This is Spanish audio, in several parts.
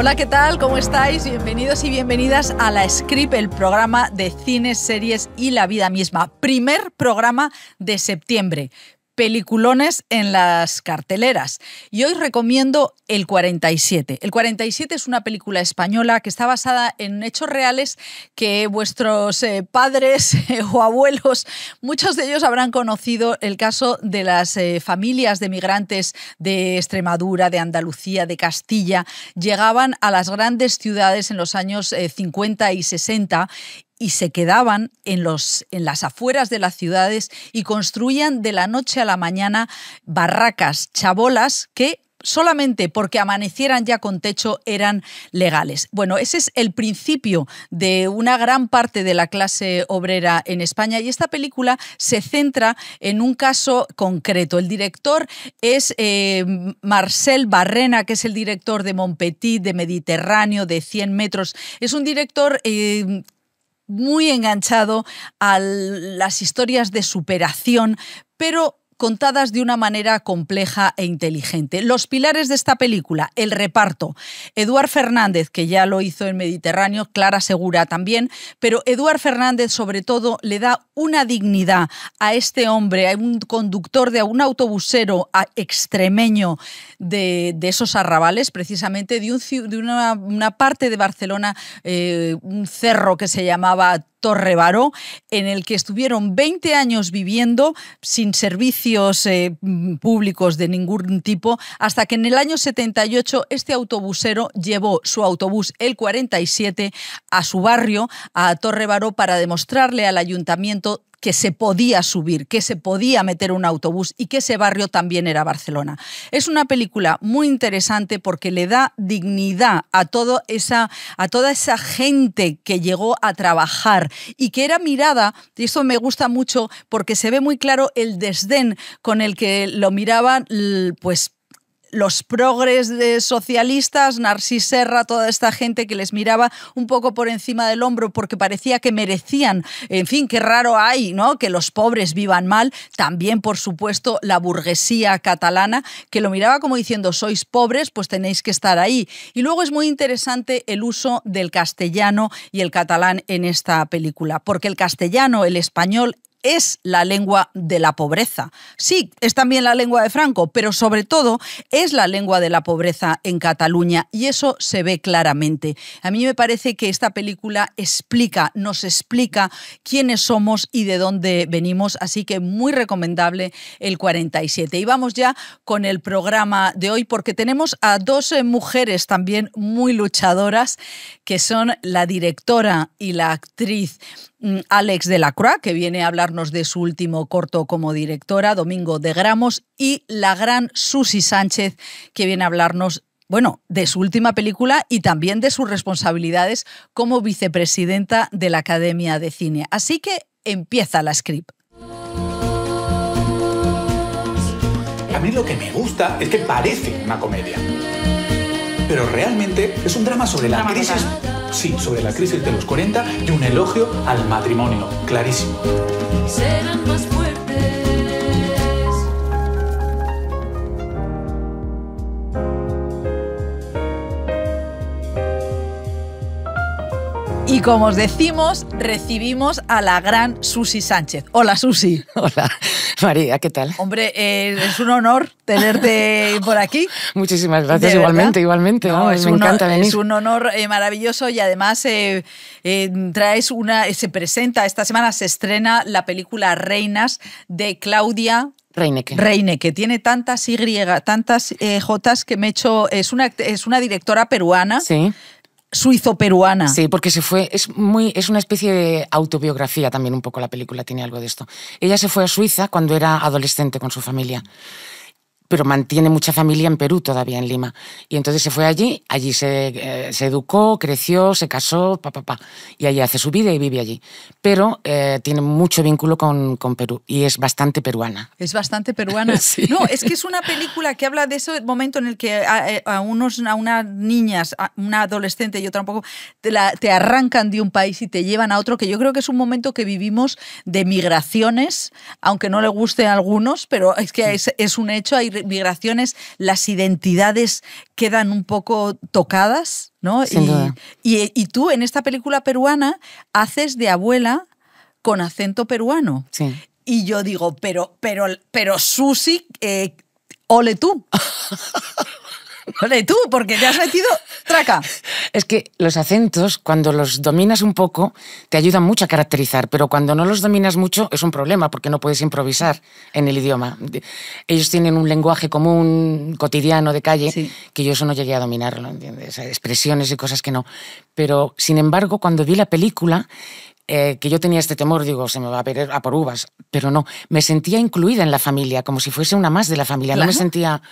Hola, ¿qué tal? ¿Cómo estáis? Bienvenidos y bienvenidas a La Script, el programa de cines, series y la vida misma. Primer programa de septiembre peliculones en las carteleras. Y hoy recomiendo El 47. El 47 es una película española que está basada en hechos reales que vuestros eh, padres eh, o abuelos, muchos de ellos habrán conocido el caso de las eh, familias de migrantes de Extremadura, de Andalucía, de Castilla, llegaban a las grandes ciudades en los años 50 y 60 y se quedaban en, los, en las afueras de las ciudades y construían de la noche a la mañana barracas, chabolas que solamente porque amanecieran ya con techo eran legales. Bueno, ese es el principio de una gran parte de la clase obrera en España y esta película se centra en un caso concreto. El director es eh, Marcel Barrena, que es el director de Montpetit, de Mediterráneo, de 100 metros. Es un director eh, muy enganchado a las historias de superación, pero contadas de una manera compleja e inteligente. Los pilares de esta película, el reparto. Eduard Fernández, que ya lo hizo en Mediterráneo, Clara Segura también, pero Eduard Fernández sobre todo le da una dignidad a este hombre, a un conductor de un autobusero extremeño de, esos arrabales, precisamente de, de una, parte de Barcelona, eh, un cerro que se llamaba Torre Baró, en el que estuvieron 20 años viviendo sin servicios eh, públicos de ningún tipo, hasta que en el año 78 este autobusero llevó su autobús, el 47, a su barrio, a Torre Baró, para demostrarle al ayuntamiento que se podía subir, que se podía meter un autobús y que ese barrio también era Barcelona. Es una película muy interesante porque le da dignidad a, esa, a toda esa gente que llegó a trabajar y que era mirada, y eso me gusta mucho porque se ve muy claro el desdén con el que lo miraban pues los progres de socialistas, Narcís Serra, toda esta gente que les miraba un poco por encima del hombro porque parecía que merecían, en fin, qué raro hay, ¿no? Que los pobres vivan mal, también por supuesto la burguesía catalana que lo miraba como diciendo sois pobres, pues tenéis que estar ahí. Y luego es muy interesante el uso del castellano y el catalán en esta película, porque el castellano, el español es la lengua de la pobreza. Sí, es también la lengua de Franco, pero sobre todo es la lengua de la pobreza en Cataluña y eso se ve claramente. A mí me parece que esta película explica, nos explica quiénes somos y de dónde venimos, así que muy recomendable el 47. Y vamos ya con el programa de hoy porque tenemos a dos eh, mujeres también muy luchadoras que son la directora y la actriz Mm, Alex de la Croix, que viene a hablarnos de su último corto como directora, Domingo de Gramos, y la gran Susi Sánchez, que viene a hablarnos bueno, de su última película y también de sus responsabilidades como vicepresidenta de la Academia de Cine. Así que empieza la script. A mí lo que me gusta es que parece una comedia, pero realmente es un drama sobre la crisis sí sobre la crisis de los 40 y un elogio al matrimonio, clarísimo. Y como os decimos, recibimos a la gran Susi Sánchez. Hola, Susi. Hola, María, ¿qué tal? Hombre, eh, es un honor tenerte por aquí. Muchísimas gracias, igualmente, igualmente. me un, encanta venir. Es un honor eh, maravilloso y además eh, traes una, se presenta, esta semana se estrena la película Reinas de Claudia Reineke. Reineke. Tiene tantas Y, tantas J Jotas que me he hecho. Es una, es una directora peruana. Sí suizo-peruana. Sí, porque se fue, es, muy, es una especie de autobiografía también un poco la película, tiene algo de esto. Ella se fue a Suiza cuando era adolescente con su familia pero mantiene mucha familia en Perú todavía, en Lima. Y entonces se fue allí, allí se, eh, educó, creció, se casó, papá, pa, pa, y allí hace su vida y vive allí. Pero eh, tiene mucho vínculo con, Perú y es bastante peruana. Es bastante peruana. No, es que es una película que habla de ese momento en el que a, eh, unos, a unas niñas, una adolescente y otra un poco, te, arrancan de un país y te llevan a otro, que yo creo que es un momento que vivimos de migraciones, aunque no le guste a algunos, pero es que es, es un hecho, hay migraciones las identidades quedan un poco tocadas, ¿no? y, y, tú en esta película peruana haces de abuela con acento peruano. Sí. Y yo digo, pero, pero, pero Susi, eh, ole tú. Vale, tú, porque te has metido traca. Es que los acentos, cuando los dominas un poco, te ayudan mucho a caracterizar, pero cuando no los dominas mucho es un problema porque no puedes improvisar en el idioma. Ellos tienen un lenguaje común, cotidiano, de calle, que yo eso no llegué a dominarlo, ¿entiendes? Expresiones y cosas que no. Pero, sin embargo, cuando vi la película, eh, que yo tenía este temor, digo, se me va a perder a por uvas, pero no, me sentía incluida en la familia, como si fuese una más de la familia, no me sentía...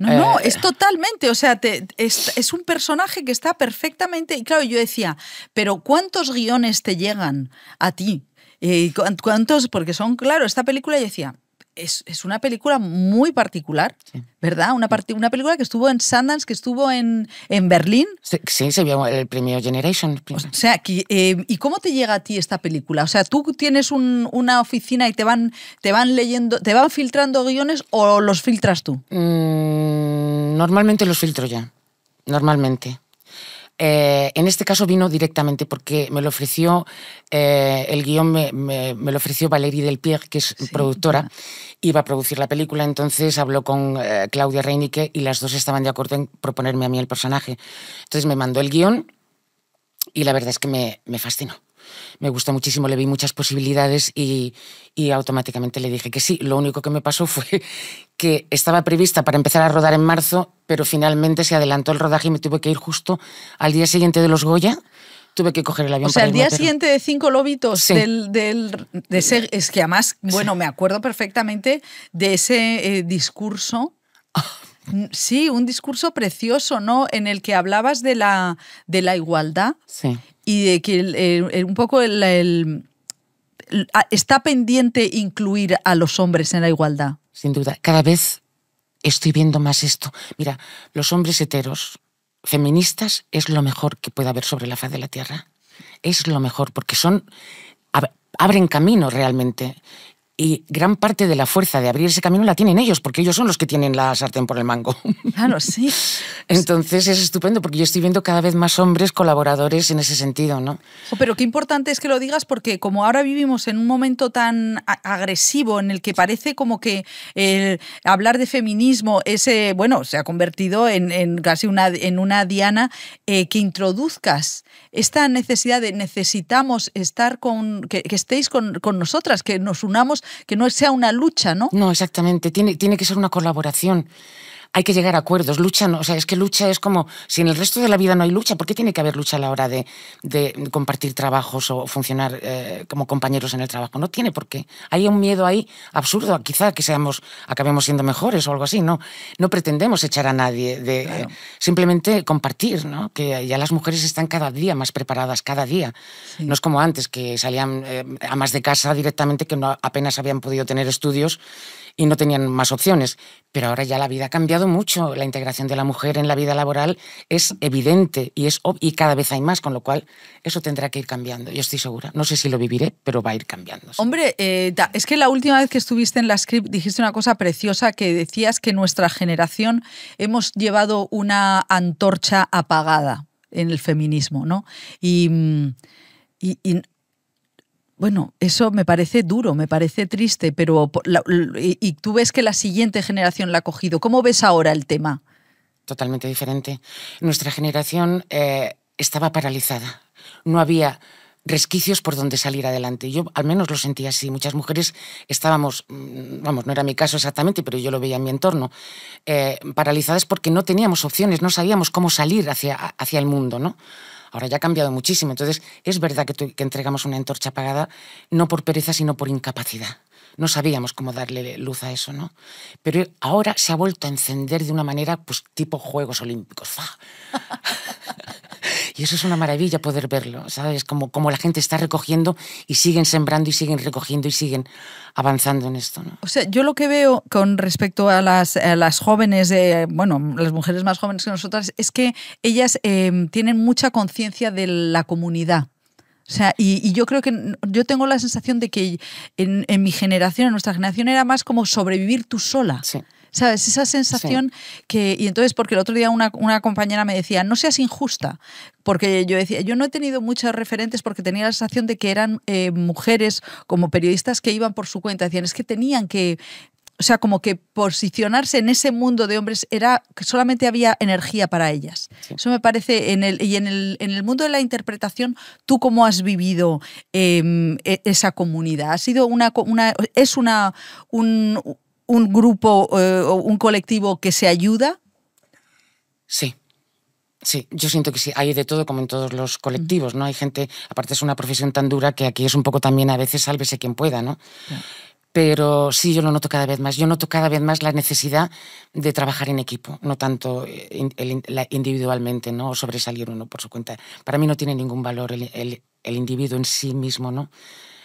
No, eh, es totalmente, o sea, te, es, un personaje que está perfectamente, y claro, yo decía, pero ¿cuántos guiones te llegan a ti? y eh, ¿Cuántos? Porque son, claro, esta película yo decía, es, una película muy particular, ¿verdad? Una, una película que estuvo en Sundance, que estuvo en, Berlín. Sí, se vio el premio Generation. O sea, eh, ¿y cómo te llega a ti esta película? O sea, ¿tú tienes una oficina y te van, te van leyendo, te van filtrando guiones o los filtras tú? Mm, normalmente los filtro ya, normalmente. Eh, en este caso vino directamente porque me lo ofreció, eh, el guión me, lo ofreció Valérie Delpierre, que es productora, iba a producir la película, entonces habló con eh, Claudia Reinicke y las dos estaban de acuerdo en proponerme a mí el personaje. Entonces me mandó el guión y la verdad es que me fascinó me gustó muchísimo, le vi muchas posibilidades y, automáticamente le dije que sí. Lo único que me pasó fue que estaba prevista para empezar a rodar en marzo, pero finalmente se adelantó el rodaje y me tuve que ir justo al día siguiente de los Goya tuve que coger el avión. O sea, el día siguiente de Cinco Lobitos, de ese, es que además, bueno, me acuerdo perfectamente de ese eh, discurso Mm, sí, un discurso precioso, ¿no? En el que hablabas de la, de la igualdad y de que un poco está pendiente incluir a los hombres en la igualdad. Sin duda, cada vez estoy viendo más esto. Mira, los hombres heteros feministas es lo mejor que puede haber sobre la faz de la Tierra. Es lo mejor, porque son abren camino realmente y gran parte de la fuerza de abrir ese camino la tienen ellos, porque ellos son los que tienen la sartén por el mango. Claro, sí. Entonces es estupendo, porque yo estoy viendo cada vez más hombres colaboradores en ese sentido, ¿no? Pero qué importante es que lo digas, porque como ahora vivimos en un momento tan agresivo, en el que parece como que el hablar de feminismo ese, eh, bueno, se ha convertido en, casi una, en una diana eh, que introduzcas esta necesidad de necesitamos estar con, que, estéis con, con, nosotras, que nos unamos, que no sea una lucha, ¿no? No, exactamente, tiene, tiene que ser una colaboración hay que llegar a acuerdos, lucha o sea, es que lucha es como, si en el resto de la vida no hay lucha, ¿por qué tiene que haber lucha a la hora de, compartir trabajos o funcionar eh, como compañeros en el trabajo? No tiene por qué. Hay un miedo ahí absurdo, quizá que seamos, acabemos siendo mejores o algo así, no, no pretendemos echar a nadie, de, eh, simplemente compartir, ¿no? Que ya las mujeres están cada día más preparadas, cada día. No es como antes, que salían eh, a más de casa directamente, que apenas habían podido tener estudios y no tenían más opciones. Pero ahora ya la vida ha cambiado mucho. La integración de la mujer en la vida laboral es evidente y, es, y cada vez hay más, con lo cual eso tendrá que ir cambiando. Yo estoy segura. No sé si lo viviré, pero va a ir cambiando. Hombre, eh, es que la última vez que estuviste en la script dijiste una cosa preciosa que decías que nuestra generación hemos llevado una antorcha apagada en el feminismo, ¿no? y, mm, y bueno, eso me parece duro, me parece triste, pero y, tú ves que la siguiente generación la ha cogido. ¿Cómo ves ahora el tema? Totalmente diferente. Nuestra generación eh, estaba paralizada. No había resquicios por donde salir adelante. Yo al menos lo sentía así. Muchas mujeres estábamos, mm, vamos, no era mi caso exactamente, pero yo lo veía en mi entorno, eh, paralizadas porque no teníamos opciones, no sabíamos cómo salir hacia, hacia el mundo, ¿no? Ahora ya ha cambiado muchísimo. Entonces, es verdad que, entregamos una antorcha apagada no por pereza, sino por incapacidad. No sabíamos cómo darle luz a eso, ¿no? Pero ahora se ha vuelto a encender de una manera, pues, tipo Juegos Olímpicos. Y eso es una maravilla poder verlo, ¿sabes? Como, como la gente está recogiendo y siguen sembrando y siguen recogiendo y siguen avanzando en esto. ¿no? O sea, yo lo que veo con respecto a las, jóvenes, bueno, las mujeres más jóvenes que nosotras, es que ellas em, tienen mucha conciencia de la comunidad. O sea, y, yo creo que yo tengo la sensación de que en, en, mi generación, en nuestra generación, era más como sobrevivir tú sola. Sí. ¿Sabes? Esa sensación que... Y entonces, porque el otro día una, compañera me decía, no seas injusta, porque yo decía, yo no he tenido muchos referentes porque tenía la sensación de que eran eh, mujeres como periodistas que iban por su cuenta, decían, es que tenían que o sea, como que posicionarse en ese mundo de hombres era que solamente había energía para ellas. Eso me parece, en el, y en el, mundo de la interpretación, ¿tú cómo has vivido em, e, esa comunidad? ¿Ha sido una, una es una, un, un grupo eh, o un colectivo que se ayuda? Sí. Sí, yo siento que sí, hay de todo como en todos los colectivos, ¿no? Hay gente, aparte es una profesión tan dura que aquí es un poco también a veces sálvese quien pueda, ¿no? Pero sí, yo lo noto cada vez más. Yo noto cada vez más la necesidad de trabajar en equipo, no tanto eh, individualmente, ¿no? O sobresalir uno por su cuenta. Para mí no tiene ningún valor el, el individuo en sí mismo, ¿no?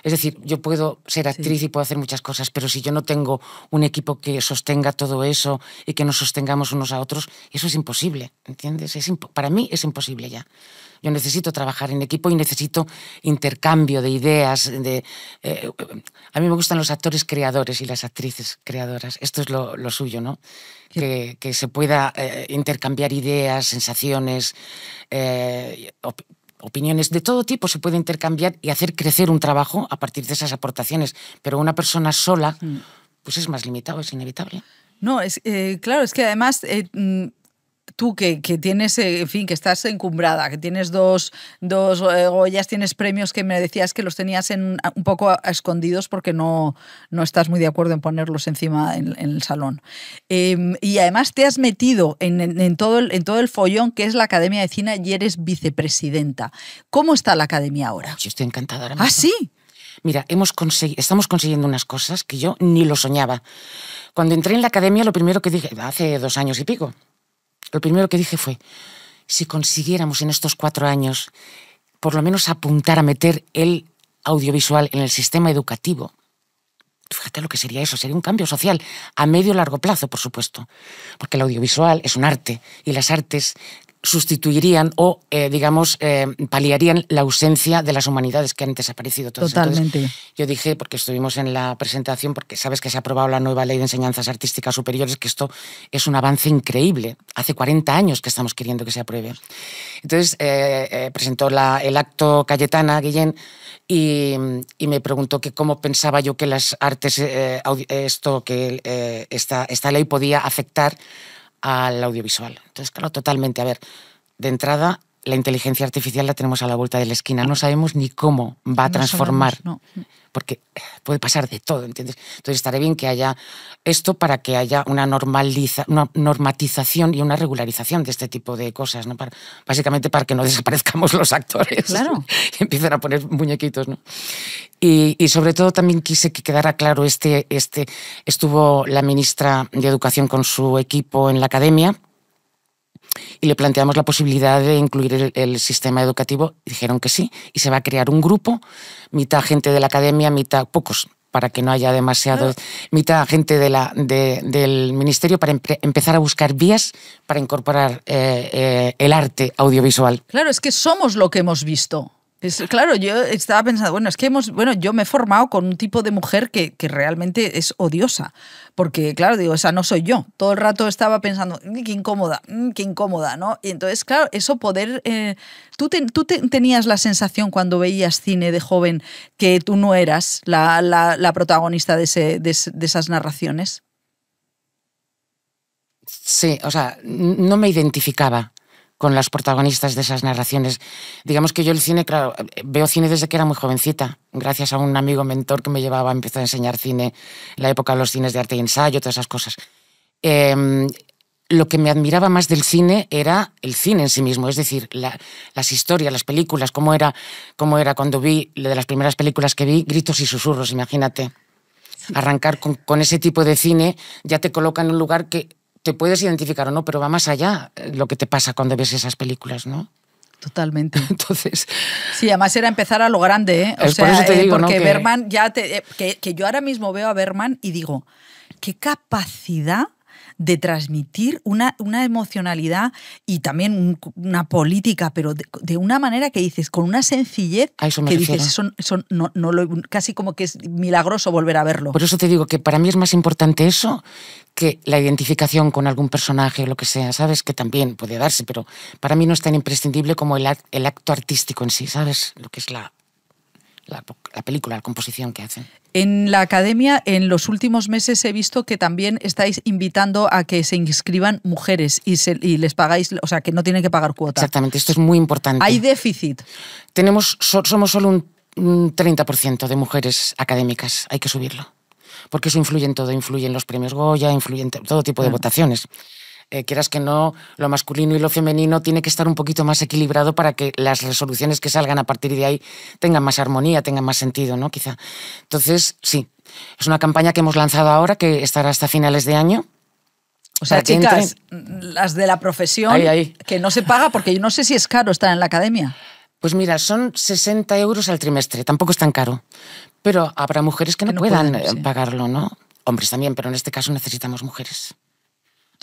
Es decir, yo puedo ser actriz y puedo hacer muchas cosas, pero si yo no tengo un equipo que sostenga todo eso y que nos sostengamos unos a otros, eso es imposible, ¿entiendes? para mí es imposible ya. Yo necesito trabajar en equipo y necesito intercambio de ideas. De, eh, a mí me gustan los actores creadores y las actrices creadoras. Esto es lo, suyo, ¿no? Que, se pueda eh, intercambiar ideas, sensaciones, eh, opiniones de todo tipo se puede intercambiar y hacer crecer un trabajo a partir de esas aportaciones. Pero una persona sola, mm. pues es más limitado, es inevitable. No, es eh, claro, es que además eh, mm, tú que, tienes, eh, en fin, que estás encumbrada, que tienes dos, dos Goyas, eh, tienes premios que me decías que los tenías en, un poco escondidos porque no, no estás muy de acuerdo en ponerlos encima en, el salón. Em, y además te has metido en, todo el, en todo el follón que es la Academia de Cine y eres vicepresidenta. ¿Cómo está la Academia ahora? Yo estoy encantada ahora ¿Ah, sí? Mira, hemos estamos consiguiendo unas cosas que yo ni lo soñaba. Cuando entré en la academia, lo primero que dije, hace dos años y pico, lo primero que dije fue, si consiguiéramos en estos cuatro años por lo menos apuntar a meter el audiovisual en el sistema educativo, fíjate lo que sería eso, sería un cambio social a medio y largo plazo, por supuesto, porque el audiovisual es un arte y las artes sustituirían o, eh, digamos, eh, paliarían la ausencia de las humanidades que han desaparecido. Totalmente. yo dije, porque estuvimos en la presentación, porque sabes que se ha aprobado la nueva ley de enseñanzas artísticas superiores, que esto es un avance increíble. Hace 40 años que estamos queriendo que se apruebe. Entonces, eh, presentó la, el acto Cayetana Guillén y, y, me preguntó que cómo pensaba yo que las artes, esto, que esta, esta ley podía afectar al audiovisual. Entonces, claro, totalmente. A ver, de entrada, la inteligencia artificial la tenemos a la vuelta de la esquina. No sabemos ni cómo va a transformar porque puede pasar de todo, ¿entiendes? Entonces estaré bien que haya esto para que haya una, normaliza, una normatización y una regularización de este tipo de cosas, ¿no? básicamente para que no desaparezcamos los actores. Claro. empiezan a poner muñequitos, ¿no? Y, sobre todo también quise que quedara claro este, este, estuvo la ministra de Educación con su equipo en la academia y le planteamos la posibilidad de incluir el, sistema educativo. dijeron que sí. Y se va a crear un grupo, mitad gente de la academia, mitad pocos para que no haya demasiado, ah. mitad gente del ministerio para empezar a buscar vías para incorporar eh, eh, el arte audiovisual. Claro, es que somos lo que hemos visto claro, yo estaba pensando, bueno, es que hemos, bueno, yo me he formado con un tipo de mujer que, realmente es odiosa, porque claro, digo, esa no soy yo. Todo el rato estaba pensando, mm, qué incómoda, mm, qué incómoda, ¿no? Y entonces, claro, eso poder, eh, tú, tenías la sensación cuando veías cine de joven que tú no eras la, protagonista de, de esas narraciones. Sí, o sea, no me identificaba con las protagonistas de esas narraciones. Digamos que yo el cine, claro, veo cine desde que era muy jovencita, gracias a un amigo mentor que me llevaba, empezó a enseñar cine, la época de los cines de arte y ensayo, todas esas cosas. Em, lo que me admiraba más del cine era el cine en sí mismo, es decir, las historias, las películas, cómo era, cómo era cuando vi, de las primeras películas que vi, gritos y susurros, imagínate. Arrancar con ese tipo de cine ya te coloca en un lugar que te puedes identificar o no, pero va más allá eh, lo que te pasa cuando ves esas películas, ¿no? Totalmente. Entonces. Sí, además era empezar a lo grande, ¿eh? O sea, eh, porque Berman ya te. Eh, que yo ahora mismo veo a Berman y digo, qué capacidad de transmitir una, una emocionalidad y también una política, pero de, una manera que dices, con una sencillez que dices, son, no, no casi como que es milagroso volver a verlo. Por eso te digo que para mí es más importante eso que la identificación con algún personaje o lo que sea, ¿sabes? Que también puede darse, pero para mí no es tan imprescindible como el, el acto artístico en sí, ¿sabes? Lo que es la la, película, la composición que hacen. En la academia, en los últimos meses he visto que también estáis invitando a que se inscriban mujeres y, les pagáis, o sea, que no tienen que pagar cuota. Exactamente, esto es muy importante. ¿Hay déficit? Tenemos, somos solo un, 30% de mujeres académicas, hay que subirlo. Porque eso influye en todo, influye en los premios Goya, influye en todo tipo de votaciones. Eh, quieras que no, lo masculino y lo femenino tiene que estar un poquito más equilibrado para que las resoluciones que salgan a partir de ahí tengan más armonía, tengan más sentido, ¿no? Quizá. Entonces, sí, es una campaña que hemos lanzado ahora que estará hasta finales de año. O sea, chicas, mm, las de la profesión, que no se paga porque yo no sé si es caro estar en la academia. Pues mira, son 60 euros al trimestre, tampoco es tan caro. Pero habrá mujeres que no, puedan eh, pagarlo, ¿no? Hombres también, pero en este caso necesitamos mujeres.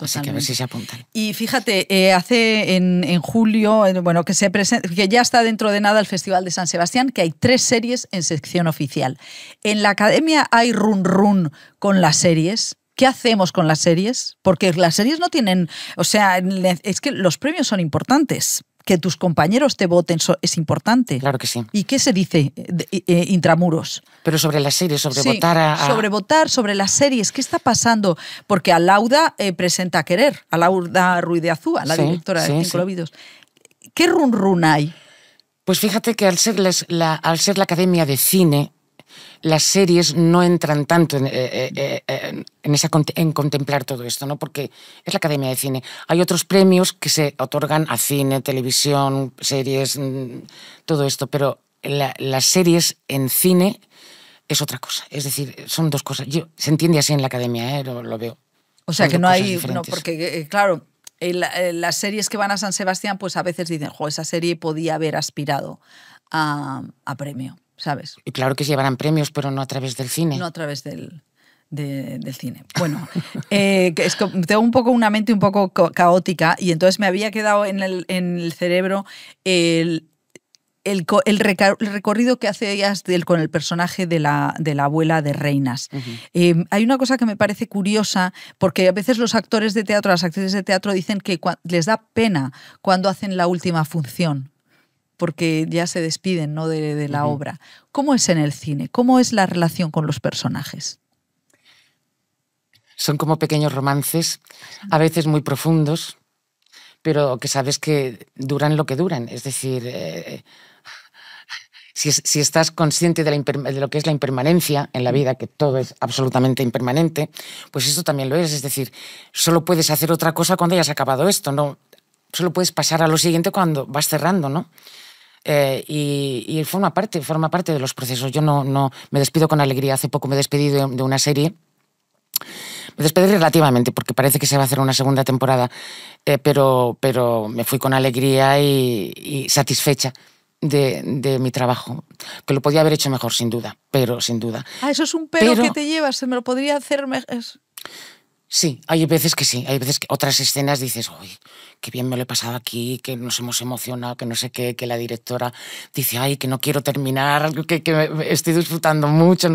Así que a ver si se apuntan. Y fíjate, eh, hace en, julio, bueno, que se que ya está dentro de nada el Festival de San Sebastián, que hay tres series en sección oficial. En la academia hay run run con las series. ¿Qué hacemos con las series? Porque las series no tienen, o sea, es que los premios son importantes que tus compañeros te voten es importante. Claro que sí. ¿Y qué se dice eh, eh, intramuros? Pero sobre las series, sobre votar a, Sobre votar, sobre las series. ¿Qué está pasando? Porque Alauda Lauda eh, presenta Querer, Alauda Ruiz de Azúa, la directora de Cinco Lobidos. ¿Qué run run hay? Pues fíjate que al la, al ser la Academia de Cine, las series no entran tanto en, eh, eh, eh, esa, en, contemplar todo esto, ¿no? porque es la Academia de Cine. Hay otros premios que se otorgan a cine, televisión, series, mm, todo esto, pero las series en cine es otra cosa. Es decir, son dos cosas. Yo, se entiende así en la Academia, ¿eh? lo, veo. O sea, que no hay, no, porque claro, las series que van a San Sebastián, pues a veces dicen, jo, esa serie podía haber aspirado a, a premio. Y claro que se llevarán premios, pero no a través del cine. No a través del, cine. Bueno, eh, tengo un poco una mente un poco caótica y entonces me había quedado en el, cerebro el, recorrido que hace ellas del, con el personaje de la, abuela de Reinas. Eh, hay una cosa que me parece curiosa, porque a veces los actores de teatro, las actrices de teatro, dicen que les da pena cuando hacen la última función porque ya se despiden ¿no? de, la obra. ¿Cómo es en el cine? ¿Cómo es la relación con los personajes? Son como pequeños romances, a veces muy profundos, pero que sabes que duran lo que duran. Es decir, eh, si, estás consciente de, lo que es la impermanencia en la vida, que todo es absolutamente impermanente, pues eso también lo es. Es decir, solo puedes hacer otra cosa cuando hayas acabado esto, ¿no? Solo puedes pasar a lo siguiente cuando vas cerrando, ¿no? Eh, y, forma parte, forma parte de los procesos. Yo no, no me despido con alegría. Hace poco me despedí de, de una serie. Me despedí relativamente porque parece que se va a hacer una segunda temporada, eh, pero, pero me fui con alegría y, y satisfecha de, de, mi trabajo, que lo podía haber hecho mejor, sin duda, pero sin duda. Ah, eso es un pero, que te llevas, se me lo podría hacer mejor. Sí, hay veces que sí, hay veces que otras escenas dices, uy, qué bien me lo he pasado aquí, que nos hemos emocionado, que no sé qué, que la directora dice, ay, que no quiero terminar, que, que estoy disfrutando mucho.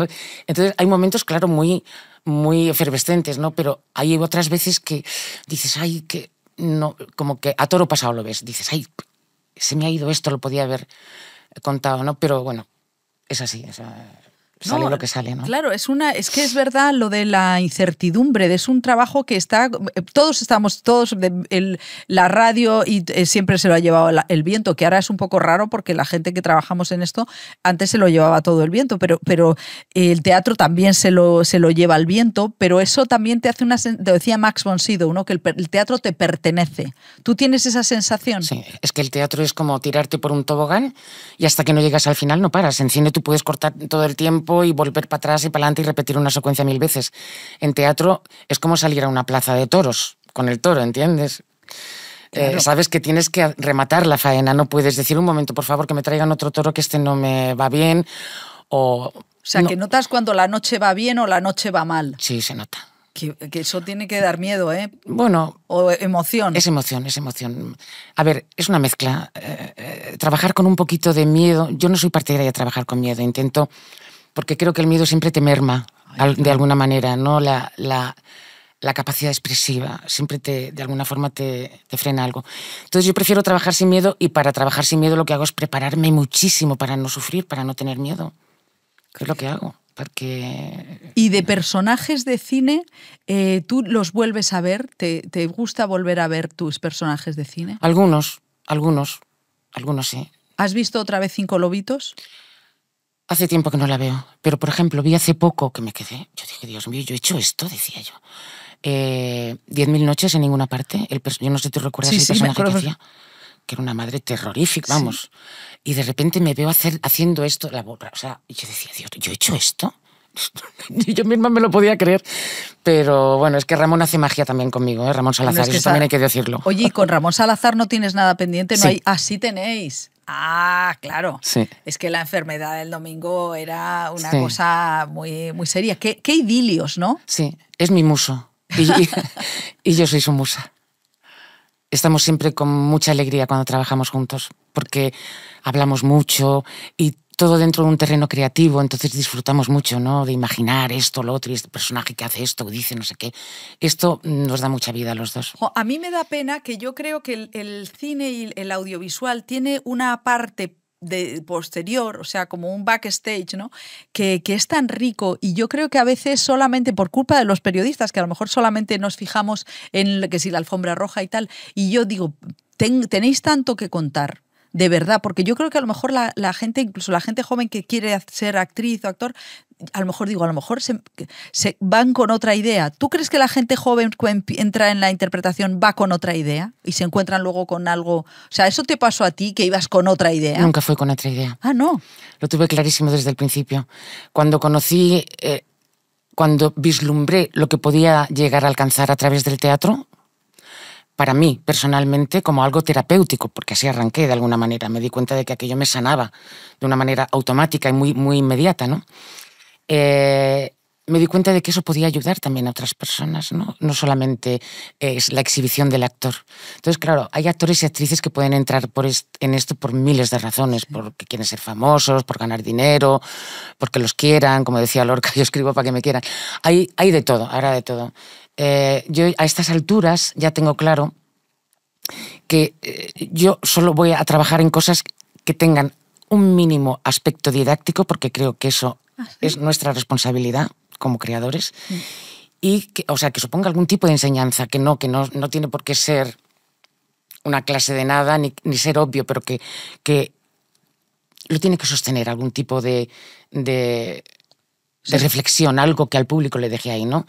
Entonces hay momentos, claro, muy, muy efervescentes, ¿no? Pero hay otras veces que dices, ay, que no, como que a toro pasado lo ves, dices, ay, se me ha ido esto, lo podía haber contado, ¿no? Pero bueno, es así, es así sale lo que sale, Claro, es una, es que es verdad lo de la incertidumbre, es un trabajo que está, eh, todos estamos, todos, la radio y eh, siempre se lo ha llevado el viento, que ahora es un poco raro porque la gente que trabajamos en esto antes se lo llevaba todo el viento, pero, pero eh, el teatro también se lo, se lo lleva el viento, pero eso también te hace una, te decía Max von Sydow, uno Que el, el teatro te pertenece. ¿Tú tienes esa sensación? Sí, es que el teatro es como tirarte por un tobogán y hasta que no llegas al final no paras. En cine tú puedes cortar todo el tiempo y volver para atrás y para adelante y repetir una secuencia mil veces. En teatro es como salir a una plaza de toros con el toro, ¿entiendes? Eh, sabes que tienes que rematar la faena, no puedes decir un momento, por favor, que me traigan otro toro que este no me va bien. O, o sea, que notas cuando la noche va bien o la noche va mal. Sí, se nota. Que, eso tiene que dar miedo, ¿eh? Bueno. O emoción. Es emoción, es emoción. A ver, es una mezcla. Eh, eh, trabajar con un poquito de miedo. Yo no soy partidaria de trabajar con miedo. Intento porque creo que el miedo siempre te merma de alguna manera, ¿no? La, capacidad expresiva, siempre te, de alguna forma te, frena algo. Entonces yo prefiero trabajar sin miedo y para trabajar sin miedo lo que hago es prepararme muchísimo para no sufrir, para no tener miedo, que es lo que hago. Porque... Y de personajes de cine, eh, ¿tú los vuelves a ver? ¿Te, ¿Te gusta volver a ver tus personajes de cine? Algunos, algunos, algunos sí. ¿Has visto otra vez Cinco Lobitos? Hace tiempo que no la veo, pero por ejemplo, vi hace poco que me quedé. Yo dije, Dios mío, yo he hecho esto, decía yo. Eh, Diez mil noches en ninguna parte. El yo no sé si tú recuerdas el personaje que hacía, que era una madre terrorífica, vamos. Y de repente me veo hacer, haciendo esto, la borra. O sea, yo decía, Dios, ¿yo he hecho esto? yo misma me lo podía creer. Pero bueno, es que Ramón hace magia también conmigo, ¿eh? Ramón Salazar, eso también hay que decirlo. Oye, con Ramón Salazar no tienes nada pendiente? No hay... Así tenéis. Ah, claro. Sí. Es que la enfermedad del domingo era una cosa muy, muy seria. Qué, idilios, ¿no? Sí, es mi muso. Y, y, yo soy su musa. Estamos siempre con mucha alegría cuando trabajamos juntos, porque hablamos mucho y todo dentro de un terreno creativo, entonces disfrutamos mucho, ¿no? De imaginar esto, lo otro, y este personaje que hace esto, dice no sé qué. Esto nos da mucha vida a los dos. A mí me da pena que yo creo que el, cine y el audiovisual tiene una parte de posterior, o sea, como un backstage, ¿no? Que, que, es tan rico y yo creo que a veces solamente por culpa de los periodistas, que a lo mejor solamente nos fijamos en que si la alfombra roja y tal, y yo digo, tenéis tanto que contar, de verdad, porque yo creo que a lo mejor la, gente, incluso la gente joven que quiere ser actriz o actor, a lo mejor digo, a lo mejor se, van con otra idea. ¿Tú crees que la gente joven que entra en la interpretación va con otra idea y se encuentran luego con algo? O sea, ¿eso te pasó a ti que ibas con otra idea? Nunca fue con otra idea. Ah, no. Lo tuve clarísimo desde el principio. Cuando conocí, eh, cuando vislumbré lo que podía llegar a alcanzar a través del teatro, para mí personalmente como algo terapéutico, porque así arranqué de alguna manera. Me di cuenta de que aquello me sanaba de una manera automática y muy, muy inmediata, ¿no? Eh, me di cuenta de que eso podía ayudar también a otras personas, ¿no? solamente eh, es la exhibición del actor. Entonces, claro, hay actores y actrices que pueden entrar por en esto por miles de razones, porque quieren ser famosos, por ganar dinero, porque los quieran, como decía Lorca, yo escribo para que me quieran. Hay, hay de todo, ahora de todo. Eh, yo a estas alturas ya tengo claro que eh, yo solo voy a trabajar en cosas que tengan un mínimo aspecto didáctico, porque creo que eso ah, es nuestra responsabilidad como creadores. Y que, o sea, que suponga algún tipo de enseñanza, que no, que no, tiene por qué ser una clase de nada, ni, ser obvio, pero que, que lo tiene que sostener algún tipo de, de, reflexión, algo que al público le deje ahí, ¿no?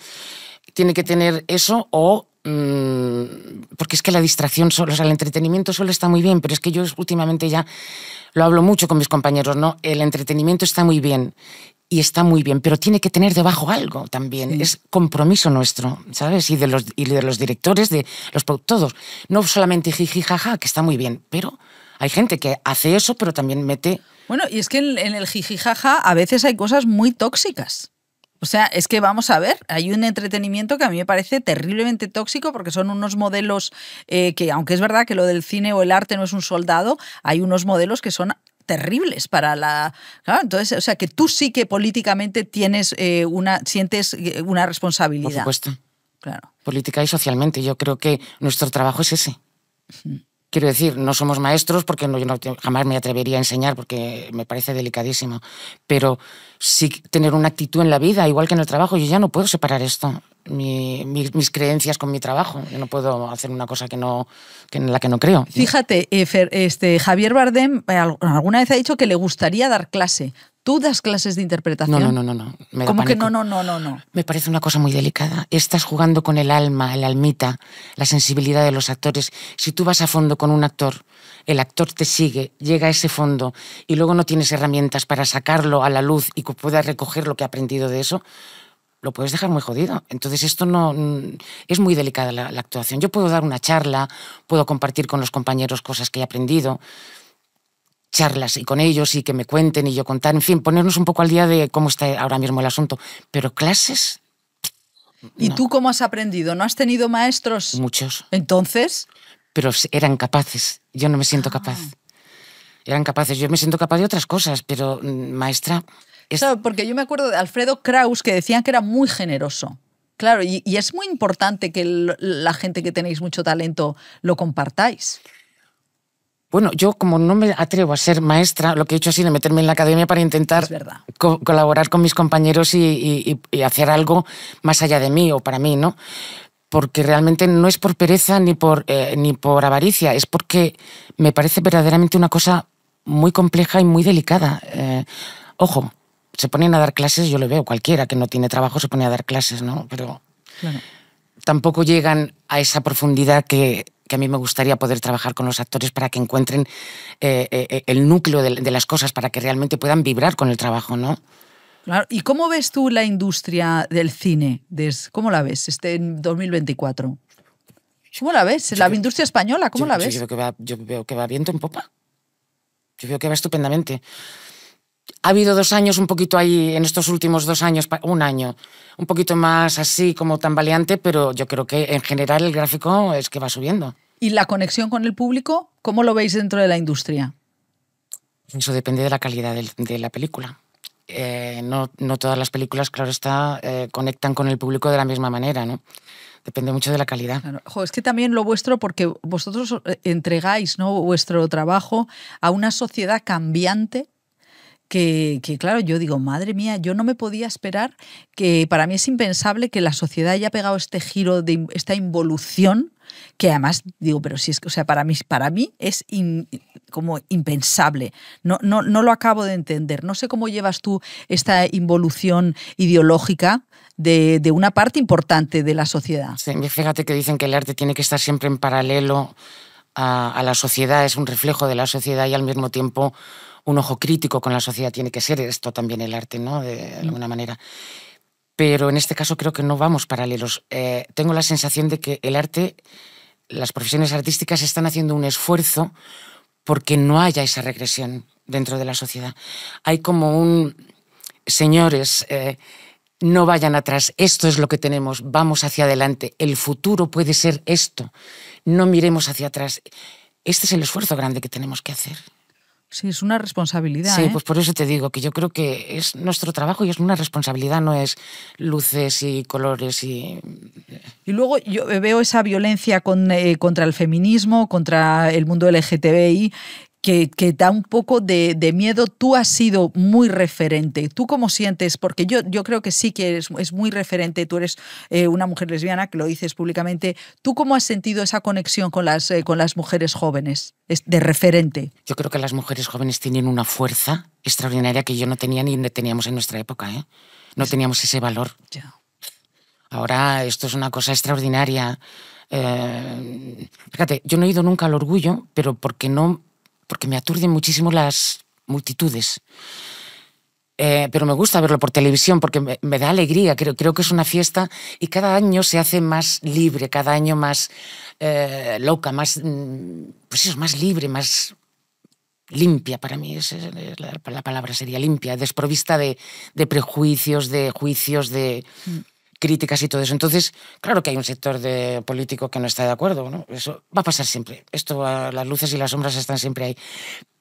tiene que tener eso o mm, porque es que la distracción solo, o sea, el entretenimiento solo está muy bien, pero es que yo últimamente ya lo hablo mucho con mis compañeros, ¿no? El entretenimiento está muy bien y está muy bien, pero tiene que tener debajo algo también, es compromiso nuestro, ¿sabes? Y de los, y de los directores, de los todos, no solamente jiji jaja, que está muy bien, pero hay gente que hace eso, pero también mete... Bueno, y es que en, en el jiji jaja a veces hay cosas muy tóxicas. O sea, es que vamos a ver, hay un entretenimiento que a mí me parece terriblemente tóxico porque son unos modelos eh, que, aunque es verdad que lo del cine o el arte no es un soldado, hay unos modelos que son terribles para la. Claro, entonces, o sea, que tú sí que políticamente tienes eh, una, sientes eh, una responsabilidad. Por supuesto. Claro. Política y socialmente. Yo creo que nuestro trabajo es ese. Quiero decir, no somos maestros porque yo jamás me atrevería a enseñar porque me parece delicadísimo, pero sí tener una actitud en la vida, igual que en el trabajo, yo ya no puedo separar esto, mis, creencias con mi trabajo, yo no puedo hacer una cosa que no, en la que no creo. Fíjate, eh, este, Javier Bardem eh, alguna vez ha dicho que le gustaría dar clase, ¿Tú das clases de interpretación? No, no, no, no. no. que no, no, no, no, Me parece una cosa muy delicada. Estás jugando con el alma, el almita, la sensibilidad de los actores. Si tú vas a fondo con un actor, el actor te sigue, llega a ese fondo y luego no tienes herramientas para sacarlo a la luz y que puedas recoger lo que ha aprendido de eso, lo puedes dejar muy jodido. Entonces esto no mm, es muy delicada la actuación. Yo puedo dar una charla, puedo compartir con los compañeros cosas que he aprendido charlas y con ellos y que me cuenten y yo contar, en fin, ponernos un poco al día de cómo está ahora mismo el asunto. Pero clases... ¿Y tú cómo has aprendido? ¿No has tenido maestros? Muchos. ¿Entonces? Pero eran capaces. Yo no me siento ah. capaz. Eran capaces. Yo me siento capaz de otras cosas, pero mm, maestra... porque yo me acuerdo de Alfredo Kraus que decían que era muy generoso. Claro, y, es muy importante que la gente que tenéis mucho talento lo compartáis. Bueno, yo como no me atrevo a ser maestra, lo que he hecho ha sido meterme en la academia para intentar colaborar con mis compañeros y, hacer algo más allá de mí o para mí, ¿no? Porque realmente no es por pereza ni por, eh, ni por avaricia, es porque me parece verdaderamente una cosa muy compleja y muy delicada. Eh, ojo, se ponen a dar clases, yo lo veo, cualquiera que no tiene trabajo se pone a dar clases, ¿no? Pero tampoco llegan a esa profundidad que que a mí me gustaría poder trabajar con los actores para que encuentren eh, eh, eh, el núcleo de, las cosas, para que realmente puedan vibrar con el trabajo, ¿no? ¿Y cómo ves tú la industria del cine? ¿Cómo la ves este en 2024? ¿Cómo la ves? ¿La industria española? ¿Cómo la ves? Yo, yo veo que va viento en popa. Yo veo que va estupendamente ha habido dos años un poquito ahí, en estos últimos dos años, un año, un poquito más así como tambaleante, pero yo creo que en general el gráfico es que va subiendo. ¿Y la conexión con el público? ¿Cómo lo veis dentro de la industria? Eso depende de la calidad de la película. Eh, no, no, todas las películas, claro está, eh, conectan con el público de la misma manera, ¿no? Depende mucho de la calidad. es que también lo vuestro, porque vosotros eh, entregáis ¿no? vuestro trabajo a una sociedad cambiante que, claro, yo digo, madre mía, yo no me podía esperar que para mí es impensable que la sociedad haya pegado este giro de esta involución que además digo, pero si es que, o sea, para mí, para mí es como impensable. No, no, lo acabo de entender. No sé cómo llevas tú esta involución ideológica de, una parte importante de la sociedad. fíjate que dicen que el arte tiene que estar siempre en paralelo a, a la sociedad, es un reflejo de la sociedad y al mismo tiempo un ojo crítico con la sociedad, tiene que ser esto también el arte, ¿no? De mm. alguna manera. Pero en este caso creo que no vamos paralelos. Eh, tengo la sensación de que el arte, las profesiones artísticas están haciendo un esfuerzo porque no haya esa regresión dentro de la sociedad. Hay como un, señores, eh, no vayan atrás, esto es lo que tenemos, vamos hacia adelante, el futuro puede ser esto, no miremos hacia atrás. Este es el esfuerzo grande que tenemos que hacer. Sí, es una responsabilidad. Sí, ¿eh? pues por eso te digo que yo creo que es nuestro trabajo y es una responsabilidad, no es luces y colores y. Y luego yo veo esa violencia eh, contra el feminismo, contra el mundo LGTBI, que, da un poco de, miedo. Tú has sido muy referente. ¿Tú cómo sientes? Porque yo, yo creo que sí que es muy referente. Tú eres eh, una mujer lesbiana, que lo dices públicamente. ¿Tú cómo has sentido esa conexión con las, eh, con las mujeres jóvenes de referente? Yo creo que las mujeres jóvenes tienen una fuerza extraordinaria que yo no tenía ni teníamos en nuestra época. ¿eh? No teníamos ese valor. Ahora esto es una cosa extraordinaria. Eh, fíjate, yo no he ido nunca al orgullo, pero porque no porque me aturden muchísimo las multitudes. Eh, pero me gusta verlo por televisión porque me, da alegría, creo, que es una fiesta y cada año se hace más libre, cada año más eh, loca, más, mm, pues eso, más libre, más limpia para mí, la, palabra sería limpia, desprovista de, prejuicios, de juicios, de... Mm críticas y todo eso. Entonces, claro que hay un sector de político que no está de acuerdo, ¿no? Eso va a pasar siempre. Esto, ah, las luces y las sombras están siempre ahí.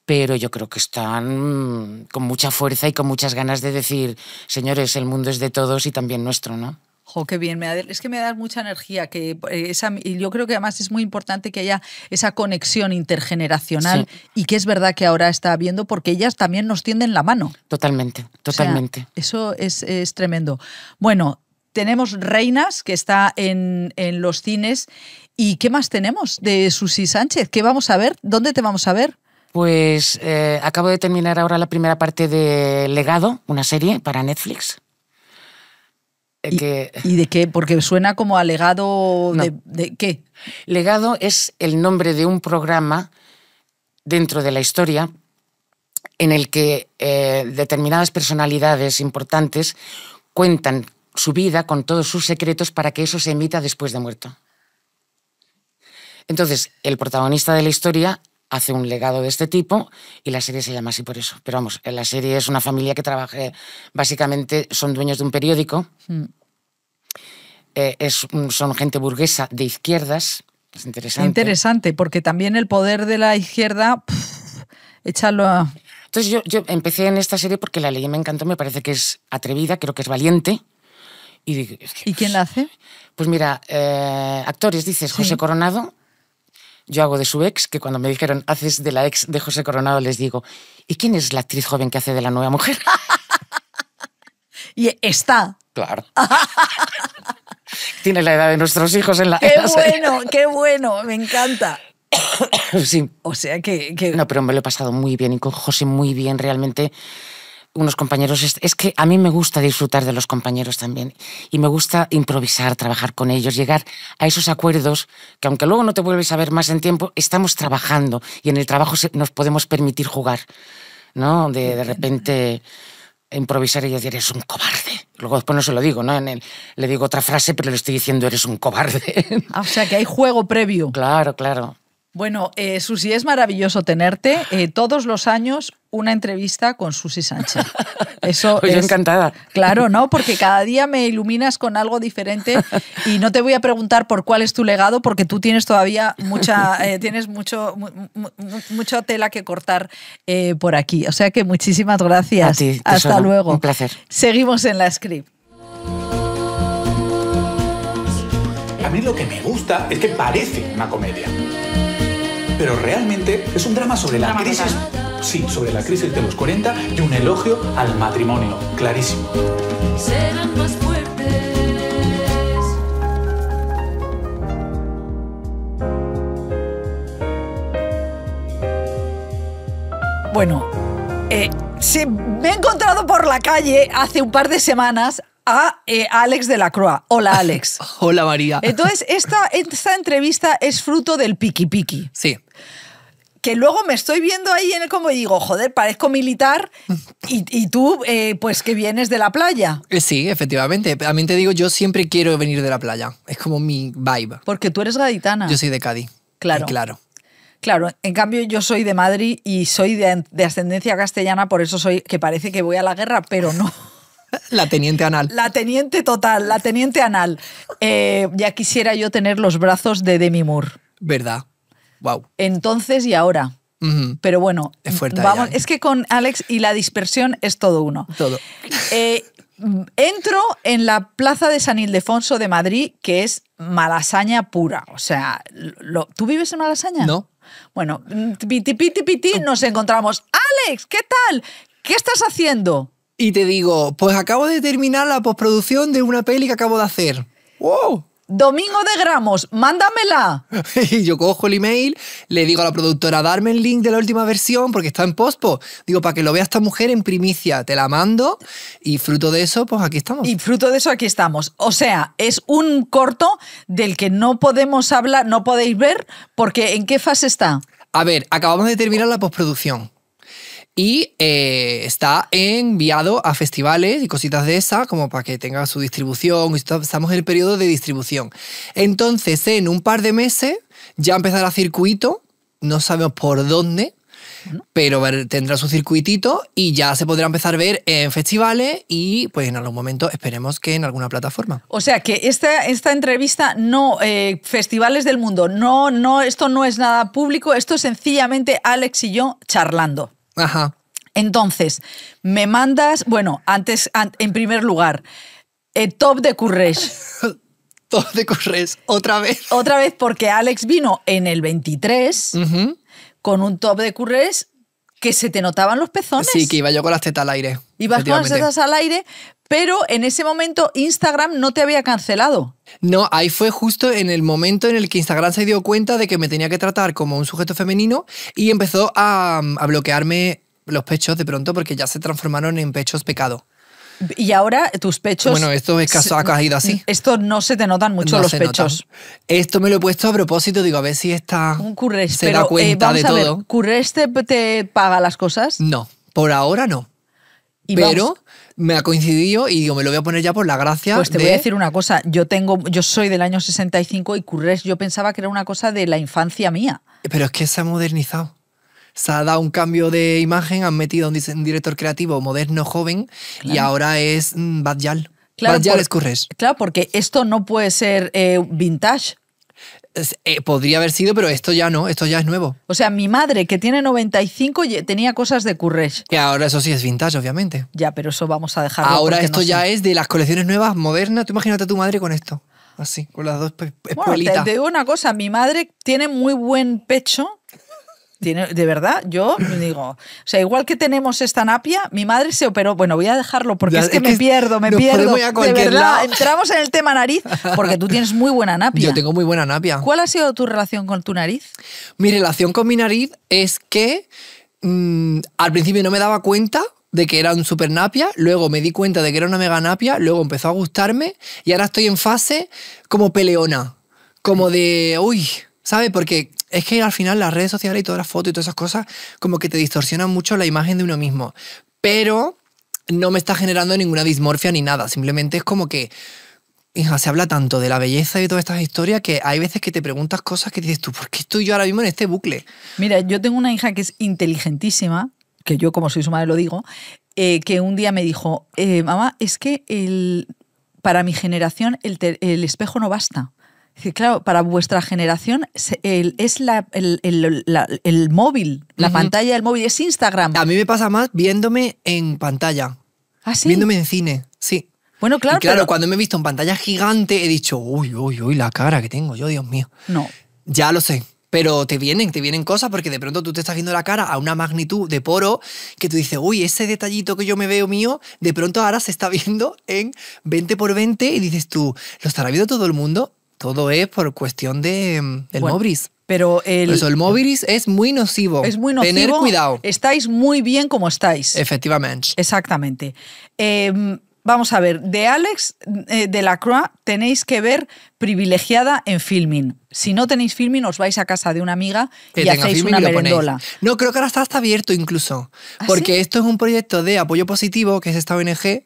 Pero yo creo que están con mucha fuerza y con muchas ganas de decir, señores, el mundo es de todos y también nuestro, ¿no? Jo, qué bien, es que me da mucha energía. Que eh, esa, yo creo que además es muy importante que haya esa conexión intergeneracional y que es verdad que ahora está habiendo porque ellas también nos tienden la mano. Totalmente, totalmente. eso es, es, tremendo. Bueno, tenemos Reinas, que está en, los cines. ¿Y qué más tenemos de Susi Sánchez? ¿Qué vamos a ver? ¿Dónde te vamos a ver? Pues eh, acabo de terminar ahora la primera parte de Legado, una serie para Netflix. Eh, ¿Y, de qué? Porque suena como a legado de, qué. Legado es el nombre de un programa dentro de la historia en el que eh, determinadas personalidades importantes cuentan su vida con todos sus secretos para que eso se emita después de muerto. Entonces, el protagonista de la historia hace un legado de este tipo y la serie se llama así por eso. Pero vamos, la serie es una familia que trabaja, básicamente son dueños de un periódico, hmm. eh, es, son gente burguesa de izquierdas. Es interesante. Interesante, porque también el poder de la izquierda, a... Entonces yo, yo, empecé en esta serie porque la ley me encantó, me parece que es atrevida, creo que es valiente. Y, quién la hace? Pues mira, eh, actores, dices, José Coronado, yo hago de su ex, que cuando me dijeron, haces de la ex de José Coronado, les digo, ¿y quién es la actriz joven que hace de la nueva mujer? y está. Claro. Tiene la edad de nuestros hijos en la... ¡Qué bueno, qué bueno! Me encanta. sí. O sea que, que... No, pero me lo he pasado muy bien y con José muy bien, realmente unos compañeros, es, que a mí me gusta disfrutar de los compañeros también y me gusta improvisar, trabajar con ellos, llegar a esos acuerdos que aunque luego no te vuelves a ver más en tiempo, estamos trabajando y en el trabajo nos podemos permitir jugar, ¿no? De, de repente improvisar y decir, eres un cobarde. Luego después no se lo digo, ¿no? En le digo otra frase, pero le estoy diciendo, eres un cobarde. Ah, o sea, que hay juego previo. Claro, claro. Bueno, eh, Susi, es maravilloso tenerte. Eh, todos los años una entrevista con Susi Sánchez. Eso encantada. Claro, ¿no? Porque cada día me iluminas con algo diferente y no te voy a preguntar por cuál es tu legado porque tú tienes todavía mucha, eh, tienes mucho, tela que cortar por aquí. O sea que muchísimas gracias. Hasta luego. Un placer. Seguimos en la script. A mí lo que me gusta es que parece una comedia pero realmente es un drama sobre la crisis, sí, sobre la crisis de los 40 y un elogio al matrimonio, clarísimo. Serán más fuertes. Bueno, eh, se me he encontrado por la calle hace un par de semanas a eh, Alex de la Croix. Hola, Alex. Hola, María. Entonces, esta, esta entrevista es fruto del piqui piqui. Sí luego me estoy viendo ahí en el como digo, joder, parezco militar y, tú, eh, pues que vienes de la playa. Eh, sí, efectivamente. A mí te digo, yo siempre quiero venir de la playa. Es como mi vibe. Porque tú eres gaditana. Yo soy de Cádiz. Eh, claro. claro. Claro, en cambio yo soy de Madrid y soy de, ascendencia castellana, por eso soy que parece que voy a la guerra, pero no. La teniente anal. La teniente total, la teniente anal. ya quisiera yo tener los brazos de Demi Moore. ¿Verdad? Entonces y ahora. Pero bueno, es, fuerte vamos, es que con Alex y la dispersión es todo uno. Todo. Eh, entro en la plaza de San Ildefonso de Madrid, que es malasaña pura. O sea, ¿tú vives en malasaña? No. Bueno, piti, piti, piti, nos encontramos. Alex, ¿qué tal? ¿Qué estás haciendo? Y te digo, pues acabo de terminar la postproducción de una peli que acabo de hacer. ¡Wow! Domingo de Gramos, mándamela. Y yo cojo el email, le digo a la productora, darme el link de la última versión porque está en pospo. Digo, para que lo vea esta mujer en primicia, te la mando y fruto de eso, pues aquí estamos. Y fruto de eso, aquí estamos. O sea, es un corto del que no podemos hablar, no podéis ver, porque ¿en qué fase está? A ver, acabamos de terminar la postproducción. Y eh, está enviado a festivales y cositas de esa como para que tenga su distribución. Estamos en el periodo de distribución. Entonces, en un par de meses ya empezará circuito, no sabemos por dónde, pero tendrá su circuitito y ya se podrá empezar a ver en festivales y pues en algún momento esperemos que en alguna plataforma. O sea que esta, esta entrevista no, eh, festivales del mundo, no, no, esto no es nada público, esto es sencillamente Alex y yo charlando. Ajá. Entonces, me mandas, bueno, antes, en primer lugar, el eh, top de currés top de curres, otra vez. Otra vez, porque Alex vino en el 23 con un top de currés que se te notaban los pezones. Sí, que iba yo con las tetas al aire. Y con las tetas al aire, pero en ese momento Instagram no te había cancelado. No, ahí fue justo en el momento en el que Instagram se dio cuenta de que me tenía que tratar como un sujeto femenino y empezó a, bloquearme los pechos de pronto porque ya se transformaron en pechos pecado. Y ahora tus pechos. Bueno, esto es caso, ha caído así. Esto no se te notan mucho los pechos. Esto me lo he puesto a propósito, digo, a ver si está. Un se da eh, cuenta de todo. te paga las cosas? No, por ahora no pero me ha coincidido y me lo voy a poner ya por la gracia. Pues te voy a decir una cosa, yo tengo, yo soy del año 65 y Currés yo pensaba que era una cosa de la infancia mía. Pero es que se ha modernizado. Se ha dado un cambio de imagen, han metido un, director creativo moderno, joven, y ahora es mm, Bad Yal. Bad es Currés. Claro, porque esto no puede ser eh, vintage. Eh, podría haber sido, pero esto ya no, esto ya es nuevo. O sea, mi madre, que tiene 95, tenía cosas de Courrèges. Que ahora eso sí es vintage, obviamente. Ya, pero eso vamos a dejarlo. Ahora esto ya es de las colecciones nuevas, modernas. Tú imagínate a tu madre con esto. Así, con las dos espuelitas. Bueno, te, digo una cosa, mi madre tiene muy buen pecho tiene, de verdad, yo digo, o sea, igual que tenemos esta napia, mi madre se operó. Bueno, voy a dejarlo porque es que me pierdo, me pierdo. de verdad, entramos en el tema nariz porque tú tienes muy buena napia. Yo tengo muy buena napia. ¿Cuál ha sido tu relación con tu nariz? Mi relación con mi nariz es que mm, al principio no me daba cuenta de que era un super napia, luego me di cuenta de que era una mega napia, luego empezó a gustarme y ahora estoy en fase como peleona, como de, uy, ¿sabes? Porque es que al final las redes sociales y todas las fotos y todas esas cosas como que te distorsionan mucho la imagen de uno mismo. Pero no me está generando ninguna dismorfia ni nada. Simplemente es como que, hija, se habla tanto de la belleza y de todas estas historias que hay veces que te preguntas cosas que dices tú, ¿por qué estoy yo ahora mismo en este bucle? Mira, yo tengo una hija que es inteligentísima, que yo como soy su madre lo digo, eh, que un día me dijo, eh, mamá, es que el, para mi generación el espejo no basta claro, para vuestra generación es el, móvil, la pantalla del móvil, es Instagram. A mí me pasa más viéndome en pantalla. ¿Ah, sí? Viéndome en cine, sí. Bueno, claro. claro, cuando me he visto en pantalla gigante he dicho, uy, uy, uy, la cara que tengo yo, Dios mío. No. Ya lo sé. Pero te vienen, te vienen cosas porque de pronto tú te estás viendo la cara a una magnitud de poro que tú dices, uy, ese detallito que yo me veo mío, de pronto ahora se está viendo en 20 por 20 y dices tú, ¿lo estará viendo todo el mundo? Todo es por cuestión de, mm, del bueno, Pero el, eso, el es muy nocivo. Es muy nocivo. Tener cuidado. Estáis muy bien como estáis. Efectivamente. Exactamente. Eh, Vamos a ver, de Alex eh, de la Croix tenéis que ver privilegiada en filming. Si no tenéis filming, os vais a casa de una amiga y hacéis una merendola. No, creo que ahora está hasta abierto incluso. ¿Ah, porque esto es un proyecto de apoyo positivo, que es esta ONG,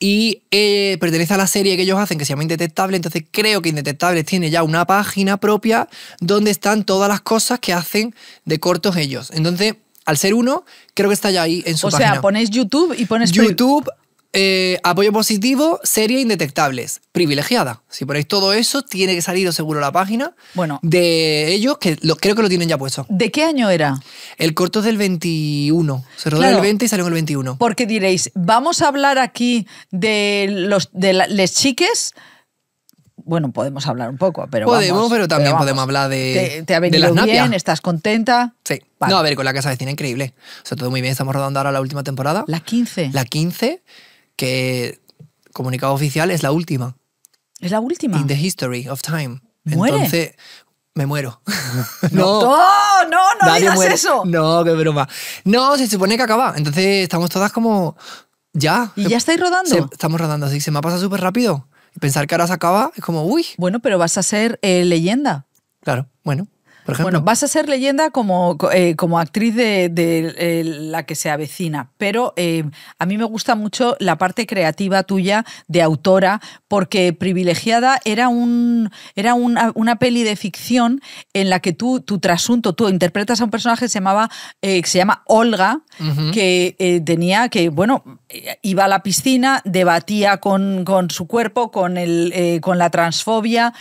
y eh, pertenece a la serie que ellos hacen, que se llama Indetectable. Entonces creo que Indetectable tiene ya una página propia donde están todas las cosas que hacen de cortos ellos. Entonces, al ser uno, creo que está ya ahí en su página. O sea, ponéis YouTube y pones... YouTube, eh, apoyo positivo, serie indetectables, privilegiada. Si ponéis todo eso, tiene que salir seguro la página bueno, de ellos, que creo que lo tienen ya puesto. ¿De qué año era? El corto es del 21. Se rodó el 20 y salió en el 21. Porque diréis, vamos a hablar aquí de los de les chiques. Bueno, podemos hablar un poco, pero. Podemos, pero también podemos hablar de. Te, te ha venido bien, estás contenta. Sí. No, a ver, con la casa vecina, increíble. O sea, todo muy bien. Estamos rodando ahora la última temporada. La 15. La 15 que comunicado oficial es la última. Es la última. In the history of time. Entonces, me muero. no, no, ¡Oh, no, digas eso. No, qué broma. No, se supone que acaba. Entonces estamos todas como. Ya. ¿Y ya estáis rodando? estamos rodando, así se me ha pasado súper rápido. pensar que ahora se acaba es como, uy. Bueno, pero vas a ser eh, leyenda. Claro, bueno. Bueno, vas a ser leyenda como, eh, como actriz de, eh, la que se avecina, pero eh, a mí me gusta mucho la parte creativa tuya de autora, porque Privilegiada era, un, era una, peli de ficción en la que tú, tu trasunto, tú interpretas a un personaje que se, llamaba, se llama Olga, que tenía que, bueno, iba a la piscina, debatía con, con su cuerpo, con, el, con la transfobia,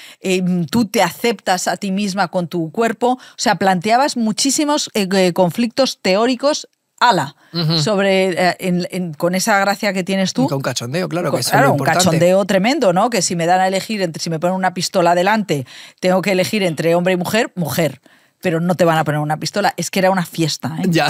tú te aceptas a ti misma con tu cuerpo o sea, planteabas muchísimos eh, eh, conflictos teóricos ala sobre eh, con esa gracia que tienes tú. Y con cachondeo, claro, que es claro, un cachondeo tremendo, ¿no? Que si me dan a elegir entre si me ponen una pistola delante, tengo que elegir entre hombre y mujer, mujer, pero no te van a poner una pistola, es que era una fiesta, ¿eh? Ya.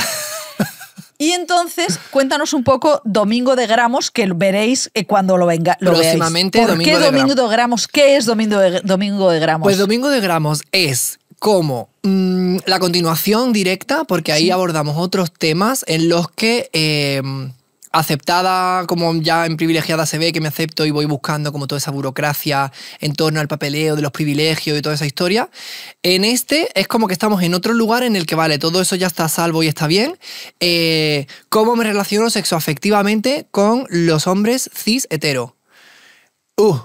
Y entonces, cuéntanos un poco Domingo de Gramos, que veréis cuando lo, venga, Próximamente, qué Domingo de Gramos? ¿Qué es Domingo Domingo de Gramos? Pues Domingo de Gramos es como mm, la continuación directa, porque ahí abordamos otros temas en los que... Em, aceptada, como ya en privilegiada se ve que me acepto y voy buscando como toda esa burocracia en torno al papeleo de los privilegios y toda esa historia. En este es como que estamos en otro lugar en el que, vale, todo eso ya está a salvo y está bien. Eh, ¿Cómo me relaciono sexoafectivamente con los hombres cis hetero? Uh,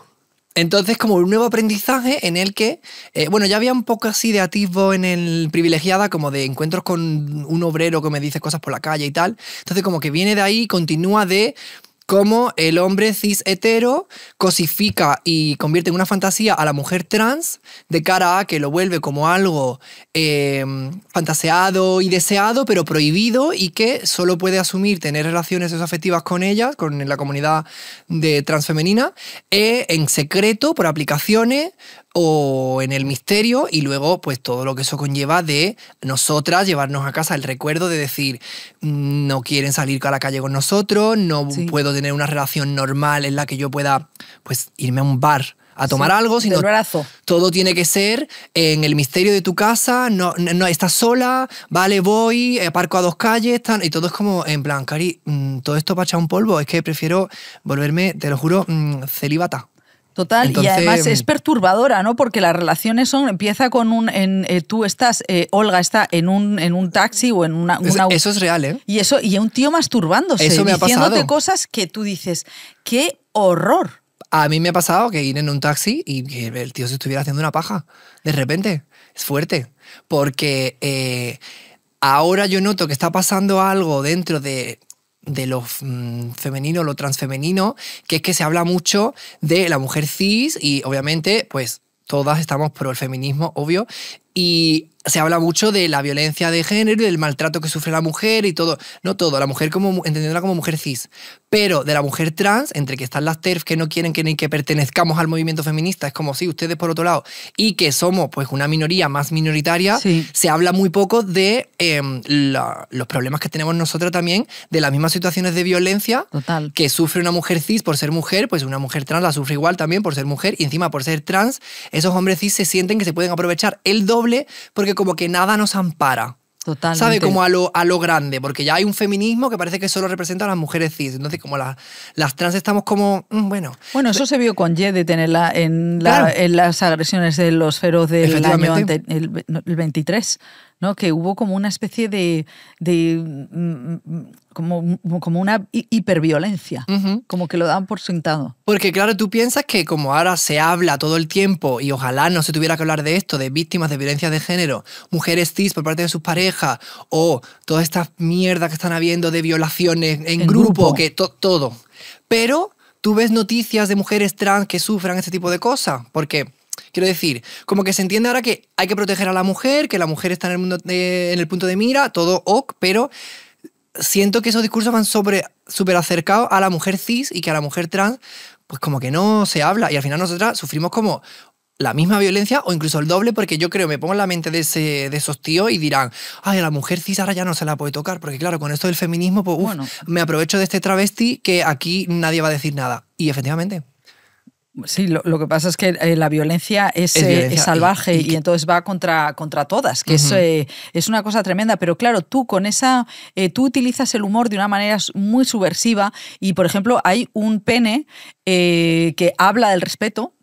entonces, como un nuevo aprendizaje en el que, eh, bueno, ya había un poco así de atisbo en el privilegiada, como de encuentros con un obrero que me dice cosas por la calle y tal. Entonces, como que viene de ahí, continúa de, cómo el hombre cis hetero cosifica y convierte en una fantasía a la mujer trans de cara a que lo vuelve como algo em, fantaseado y deseado, pero prohibido y que solo puede asumir tener relaciones afectivas con ella, con la comunidad de transfemenina, eh, en secreto, por aplicaciones, o en el misterio y luego pues todo lo que eso conlleva de nosotras llevarnos a casa el recuerdo de decir mm, no quieren salir a la calle con nosotros, no puedo tener una relación normal en la que yo pueda pues irme a un bar a tomar algo, sino todo tiene que ser en el misterio de tu casa, no, no, estás sola, vale, voy, parco a dos calles, y todo es como en plan, Cari, mm, todo esto para echar un polvo, es que prefiero volverme, te lo juro, mm, celibata. Total, y además em, es perturbadora, ¿no? Porque las relaciones son, empieza con un, en, eh, tú estás, eh, Olga está en un, en un taxi o en una, Eso es real, ¿eh? Y, eso, y un tío masturbándose, eso me diciéndote cosas que tú dices, qué horror. A mí me ha pasado que ir en un taxi y que el tío se estuviera haciendo una paja, de repente, es fuerte, porque... Eh, ahora yo noto que está pasando algo dentro de de lo mm, femenino, lo transfemenino, que es que se habla mucho de la mujer cis y obviamente pues todas estamos pro el feminismo, obvio, y se habla mucho de la violencia de género y del maltrato que sufre la mujer y todo, no todo, la mujer como entendiéndola como mujer cis, pero de la mujer trans, entre que están las TERF que no quieren que ni que pertenezcamos al movimiento feminista, es como si ustedes por otro lado, y que somos pues una minoría más minoritaria, se habla muy poco de em, los problemas que tenemos nosotros también, de las mismas situaciones de violencia que sufre una mujer cis por ser mujer, pues una mujer trans la sufre igual también por ser mujer y encima por ser trans, esos hombres cis se sienten que se pueden aprovechar el doble porque como que nada nos ampara. Totalmente. ¿Sabe? Como a lo, a lo grande, porque ya hay un feminismo que parece que solo representa a las mujeres cis. Entonces, como las, las trans estamos como, mm, bueno. Bueno, eso se vio con Ye de tenerla en, las agresiones de los feros del año el 23. ¿no? que hubo como una especie de, mm, mm, como, mm, como una hiperviolencia, como que lo dan por sentado. Porque claro, tú piensas que como ahora se habla todo el tiempo y ojalá no se tuviera que hablar de esto, de víctimas de violencia de género, mujeres cis por parte de sus parejas o toda esta mierda que están habiendo de violaciones en, grupo, que todo. Pero tú ves noticias de mujeres trans que sufran este tipo de cosas, porque Quiero decir, como que se entiende ahora que hay que proteger a la mujer, que la mujer está en el, mundo eh, en el punto de mira, todo ok, pero siento que esos discursos van sobre súper acercados a la mujer cis y que a la mujer trans, pues como que no se habla. Y al final nosotras sufrimos como la misma violencia o incluso el doble, porque yo creo, me pongo en la mente de, ese, de esos tíos y dirán, ay, a la mujer cis ahora ya no se la puede tocar, porque claro, con esto del feminismo, pues bueno. me aprovecho de este travesti que aquí nadie va a decir nada. Y efectivamente. Sí, lo, que pasa es que eh, la violencia es, eh, salvaje y, entonces va contra, contra todas, que eh, es, una cosa tremenda. Pero claro, tú con esa, tú utilizas el humor de una manera muy subversiva y, por ejemplo, hay un pene que habla del respeto.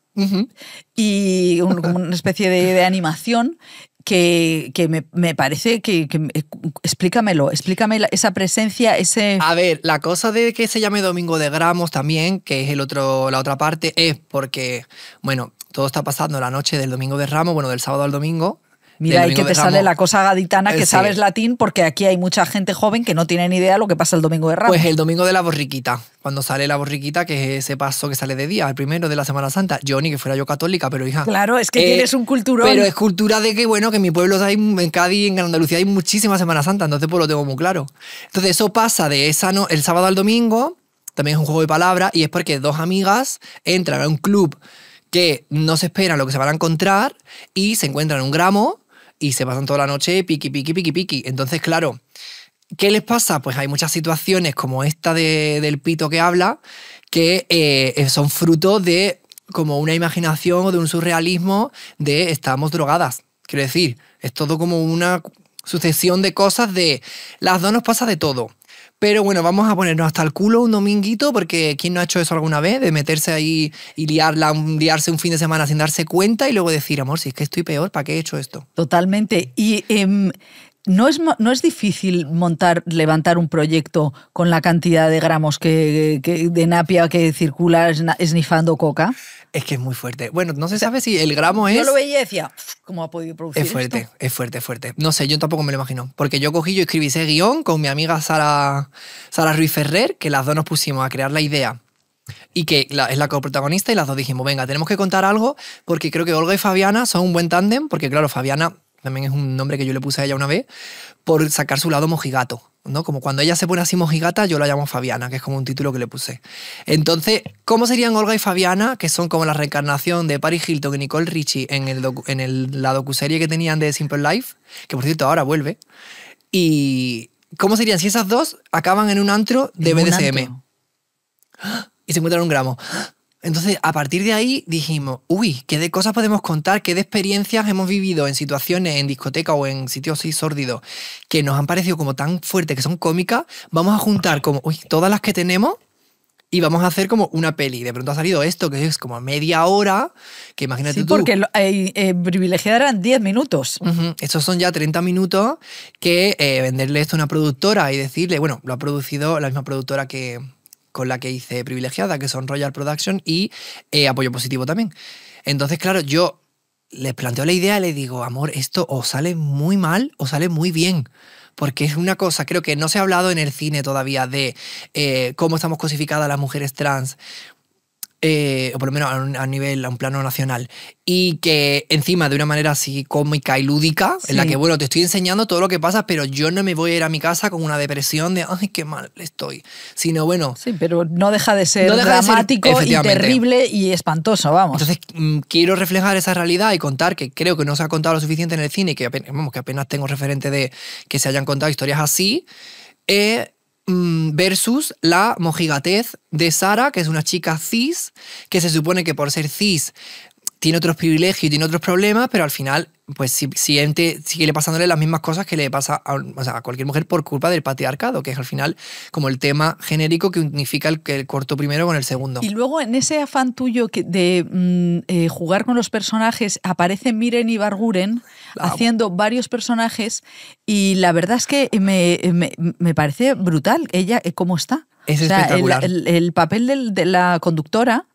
y una especie de animación que, me, parece que, que, eh, explícamelo, explícame esa presencia, ese... A ver, la cosa de que se llame Domingo de Gramos también, que es el otro, la otra parte, es porque, bueno, todo está pasando la noche del Domingo de Ramos, bueno, del sábado al domingo, Mira, ahí que te sale la cosa gaditana que sabes latín, porque aquí hay mucha gente joven que no tiene ni idea de lo que pasa el domingo de Ramos. Pues el domingo de la borriquita, cuando sale la borriquita, que es ese paso que sale de día, el primero de la Semana Santa. Yo ni que fuera yo católica, pero hija. Claro, es que eh, tienes un culturón. Pero es cultura de que, bueno, que en mi pueblo, hay, en Cádiz, en Andalucía, hay muchísima Semana Santa, entonces pues lo tengo muy claro. Entonces eso pasa de esa el sábado al domingo, también es un juego de palabras, y es porque dos amigas entran a un club que no se esperan lo que se van a encontrar y se encuentran un gramo y se pasan toda la noche piqui, piqui, piqui, piqui. Entonces, claro, ¿qué les pasa? Pues hay muchas situaciones como esta de, del pito que habla que eh, eh, son fruto de como una imaginación o de un surrealismo de estamos drogadas. Quiero decir, es todo como una sucesión de cosas de las dos nos pasa de todo. Pero bueno, vamos a ponernos hasta el culo un dominguito, porque ¿quién no ha hecho eso alguna vez? De meterse ahí y liarla, liarse un fin de semana sin darse cuenta y luego decir, amor, si es que estoy peor, ¿para qué he hecho esto? Totalmente. Y em, no, es, difícil montar, levantar un proyecto con la cantidad de gramos que de napia que circula esnifando coca. Es que es muy fuerte. Bueno, no se sabe si el gramo es. Yo lo veía y decía, ¿cómo ha podido producir Es fuerte, es fuerte, es fuerte. No sé, yo tampoco me lo imagino. Porque yo cogí, yo escribí ese guión con mi amiga Sara, Sara Ruiz Ferrer, que las dos nos pusimos a crear la idea. Y que es la coprotagonista y las dos dijimos, venga, tenemos que contar algo porque creo que Olga y Fabiana son un buen tándem, porque claro, Fabiana también es un nombre que yo le puse a ella una vez, por sacar su lado mojigato, ¿no? Como cuando ella se pone así mojigata, yo la llamo Fabiana, que es como un título que le puse. Entonces, ¿cómo serían Olga y Fabiana, que son como la reencarnación de Paris Hilton y Nicole Richie en, el en el, la docuserie que tenían de Simple Life, que por cierto ahora vuelve? ¿Y cómo serían si esas dos acaban en un antro de BDSM? Y se encuentran un gramo. Entonces, a partir de ahí dijimos, uy, qué de cosas podemos contar, qué de experiencias hemos vivido en situaciones en discoteca o en sitios así sórdidos que nos han parecido como tan fuertes, que son cómicas, vamos a juntar como, uy, todas las que tenemos y vamos a hacer como una peli. De pronto ha salido esto, que es como media hora, que imagínate sí, porque eh, eh eran 10 minutos. Estos son ya 30 minutos que eh, venderle esto a una productora y decirle, bueno, lo ha producido la misma productora que con la que hice Privilegiada, que son Royal Production y eh, Apoyo Positivo también. Entonces, claro, yo les planteo la idea y les digo, amor, esto o sale muy mal o sale muy bien. Porque es una cosa, creo que no se ha hablado en el cine todavía de eh, cómo estamos cosificadas las mujeres trans, eh, o por lo menos a, un, nivel, a un plano nacional, y que encima de una manera así cómica y lúdica, en la que, bueno, te estoy enseñando todo lo que pasa, pero yo no me voy a ir a mi casa con una depresión de, ay, qué mal estoy, sino bueno... Sí, pero no deja de ser dramático y terrible y espantoso, vamos. Entonces, mm, quiero reflejar esa realidad y contar que creo que no se ha contado lo suficiente en el cine, que apenas, que apenas tengo referente de que se hayan contado historias así, eh, Mm, versus la mojigatez de Sara, que es una chica cis, que se supone que por ser cis tiene otros privilegios y tiene otros problemas, pero al final pues sigue pasándole las mismas cosas que le pasa a, cualquier mujer por culpa del patriarcado, que es al final como el tema genérico que unifica el, el corto primero con el segundo. Y luego en ese afán tuyo que de mm, eh, jugar con los personajes aparece Miren y Barguren haciendo varios personajes y la verdad es que me, parece brutal ella eh, cómo está. Es espectacular. El, papel de la conductora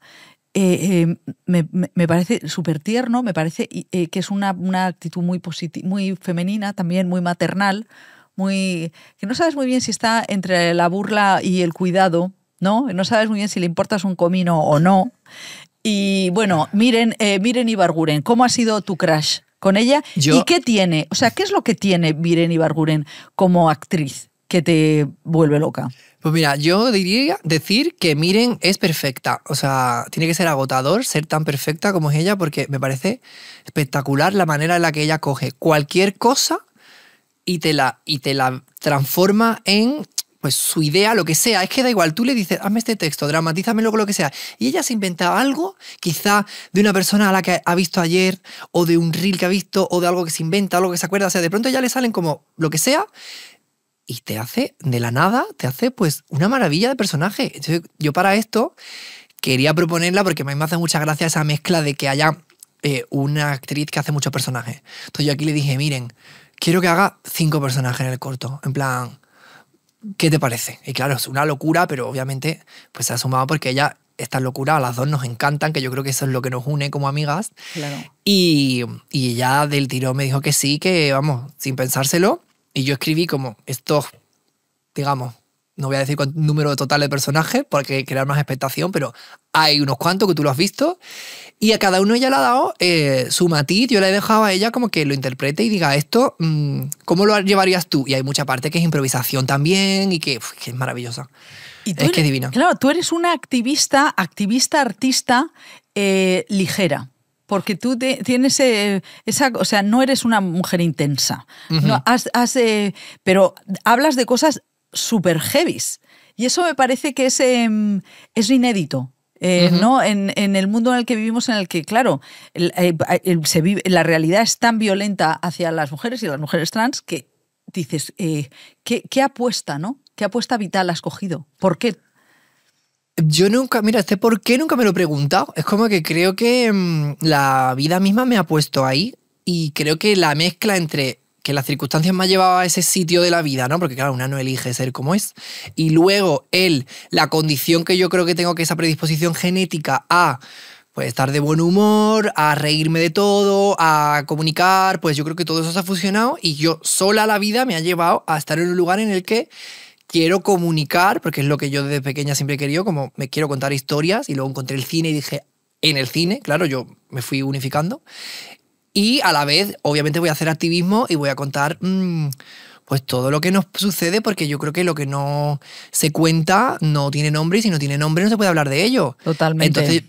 eh, eh, me, parece súper tierno, me parece eh, que es una, actitud muy, muy femenina, también muy maternal, muy que no sabes muy bien si está entre la burla y el cuidado, ¿no? No sabes muy bien si le importas un comino o no. Y bueno, miren, miren Ibarguren, ¿cómo ha sido tu crash con ella? ¿Y qué tiene? O sea, ¿qué es lo que tiene Miren Ibarguren como actriz que te vuelve loca? Pues mira, yo diría decir que Miren es perfecta. O sea, tiene que ser agotador ser tan perfecta como es ella porque me parece espectacular la manera en la que ella coge cualquier cosa y te la, y te la transforma en pues su idea, lo que sea. Es que da igual, tú le dices, hazme este texto, dramatízamelo con lo que sea. Y ella se inventa algo, quizá de una persona a la que ha visto ayer, o de un reel que ha visto, o de algo que se inventa, algo que se acuerda. O sea, de pronto ya le salen como lo que sea, y te hace de la nada, te hace pues una maravilla de personaje. Entonces, yo para esto quería proponerla porque a mí me hace mucha gracia esa mezcla de que haya eh, una actriz que hace muchos personajes. Entonces yo aquí le dije, miren, quiero que haga cinco personajes en el corto. En plan, ¿qué te parece? Y claro, es una locura, pero obviamente pues se ha sumado porque ella, esta locura, a las dos nos encantan, que yo creo que eso es lo que nos une como amigas. Y, y ella del tirón me dijo que sí, que vamos, sin pensárselo. Y yo escribí como estos, digamos, no voy a decir cuánto número total de personajes porque crear más expectación, pero hay unos cuantos que tú lo has visto y a cada uno ella le ha dado eh, su matiz, yo le he dejado a ella como que lo interprete y diga esto, mm, ¿cómo lo llevarías tú? Y hay mucha parte que es improvisación también y que, es maravillosa. ¿Y es que es divina. Claro, tú eres una activista, activista artista eh, ligera porque tú tienes eh, esa, o sea, no eres una mujer intensa, has, eh, pero hablas de cosas súper heavy. Y eso me parece que es, em, es inédito. Eh, ¿no? En, el mundo en el que vivimos, en el que, claro, la realidad es tan violenta hacia las mujeres y las mujeres trans que dices, ¿qué, ¿qué, apuesta, no? ¿Qué apuesta vital has cogido? ¿Por qué yo nunca, mira, este por qué nunca me lo he preguntado. Es como que creo que mm, la vida misma me ha puesto ahí y creo que la mezcla entre que las circunstancias me han llevado a ese sitio de la vida, ¿no? Porque claro, una no elige ser como es. Y luego él, la condición que yo creo que tengo que esa predisposición genética a pues estar de buen humor, a reírme de todo, a comunicar, pues yo creo que todo eso se ha fusionado y yo sola la vida me ha llevado a estar en un lugar en el que quiero comunicar, porque es lo que yo desde pequeña siempre he querido, como me quiero contar historias y luego encontré el cine y dije, en el cine, claro, yo me fui unificando. Y a la vez, obviamente, voy a hacer activismo y voy a contar mm, pues todo lo que nos sucede, porque yo creo que lo que no se cuenta no tiene nombre y si no tiene nombre no se puede hablar de ello. Totalmente.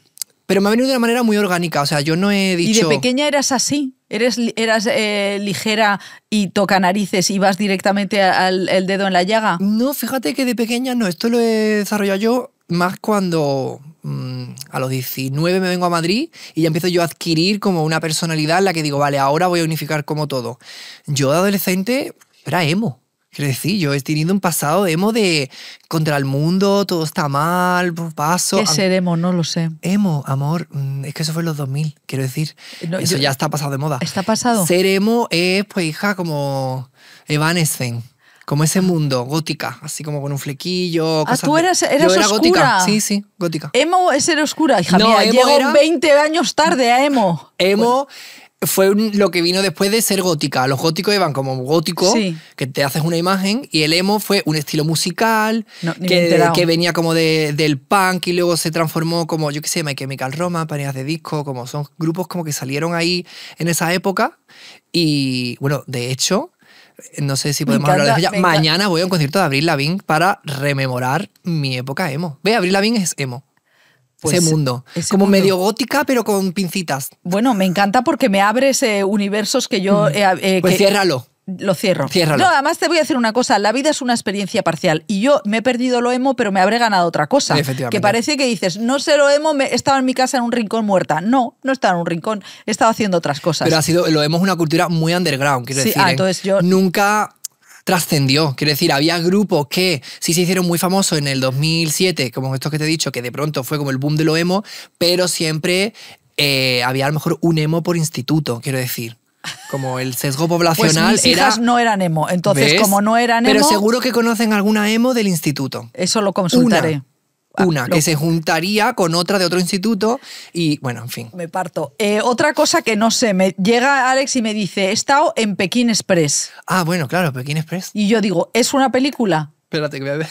Pero me ha venido de una manera muy orgánica, o sea, yo no he dicho... ¿Y de pequeña eras así? eras eh, ligera y toca narices y vas directamente al dedo en la llaga? No, fíjate que de pequeña no, esto lo he desarrollado yo más cuando mm, a los 19 me vengo a Madrid y ya empiezo yo a adquirir como una personalidad en la que digo, vale, ahora voy a unificar como todo. Yo de adolescente era emo. Quiero decir, yo he tenido un pasado emo de contra el mundo, todo está mal, paso. ¿Qué ser emo? No lo sé. Emo, amor, mm, es que eso fue en los 2000, quiero decir. eso ya está pasado de moda. ¿Está pasado? Ser emo es, pues, hija, como Evanescen, Como ese mundo, gótica, así como con un flequillo. ah, tú eras, eras era oscura. gótica. Sí, sí, gótica. Emo es ser oscura, hija mía. Llego 20 años tarde a emo. Emo fue lo que vino después de ser gótica. Los góticos iban como gótico, que te haces una imagen, y el emo fue un estilo musical que, venía como de, del punk y luego se transformó como, yo qué sé, My Chemical Roma, paneas de disco, como son grupos como que salieron ahí en esa época. Y bueno, de hecho, no sé si podemos hablar de ya, Mañana voy a un concierto de Abril Lavigne para rememorar mi época emo. Ve, Abril Lavigne es emo. Pues ese mundo. Es como medio gótica, pero con pincitas. Bueno, me encanta porque me abres eh, universos que yo... Mm. Eh, eh, pues ciérralo lo cierro. Ciérralo. No, además te voy a decir una cosa, la vida es una experiencia parcial y yo me he perdido lo emo, pero me habré ganado otra cosa. Que parece que dices, no sé lo emo, estaba en mi casa en un rincón muerta. No, no estaba en un rincón, He estado haciendo otras cosas. Pero ha sido, lo emo es una cultura muy underground, quiero ah, decir. Ah, entonces yo... Nunca trascendió. Quiero decir, había grupos que sí se hicieron muy famosos en el 2007, como estos que te he dicho, que de pronto fue como el boom de lo emo, pero siempre eh, había a lo mejor un emo por instituto, quiero decir. Como el sesgo pues poblacional. Pues no eran emo, entonces como no eran emo. Pero seguro que conocen alguna emo del instituto. Eso lo consultaré. Ah, una que se juntaría con otra de otro instituto y bueno, en fin. Me parto. Eh, otra cosa que no sé, me llega Alex y me dice, he estado en Pekín Express. Ah, bueno, claro, Pekín Express. Y yo digo, ¿es una película? Espérate que voy a ver.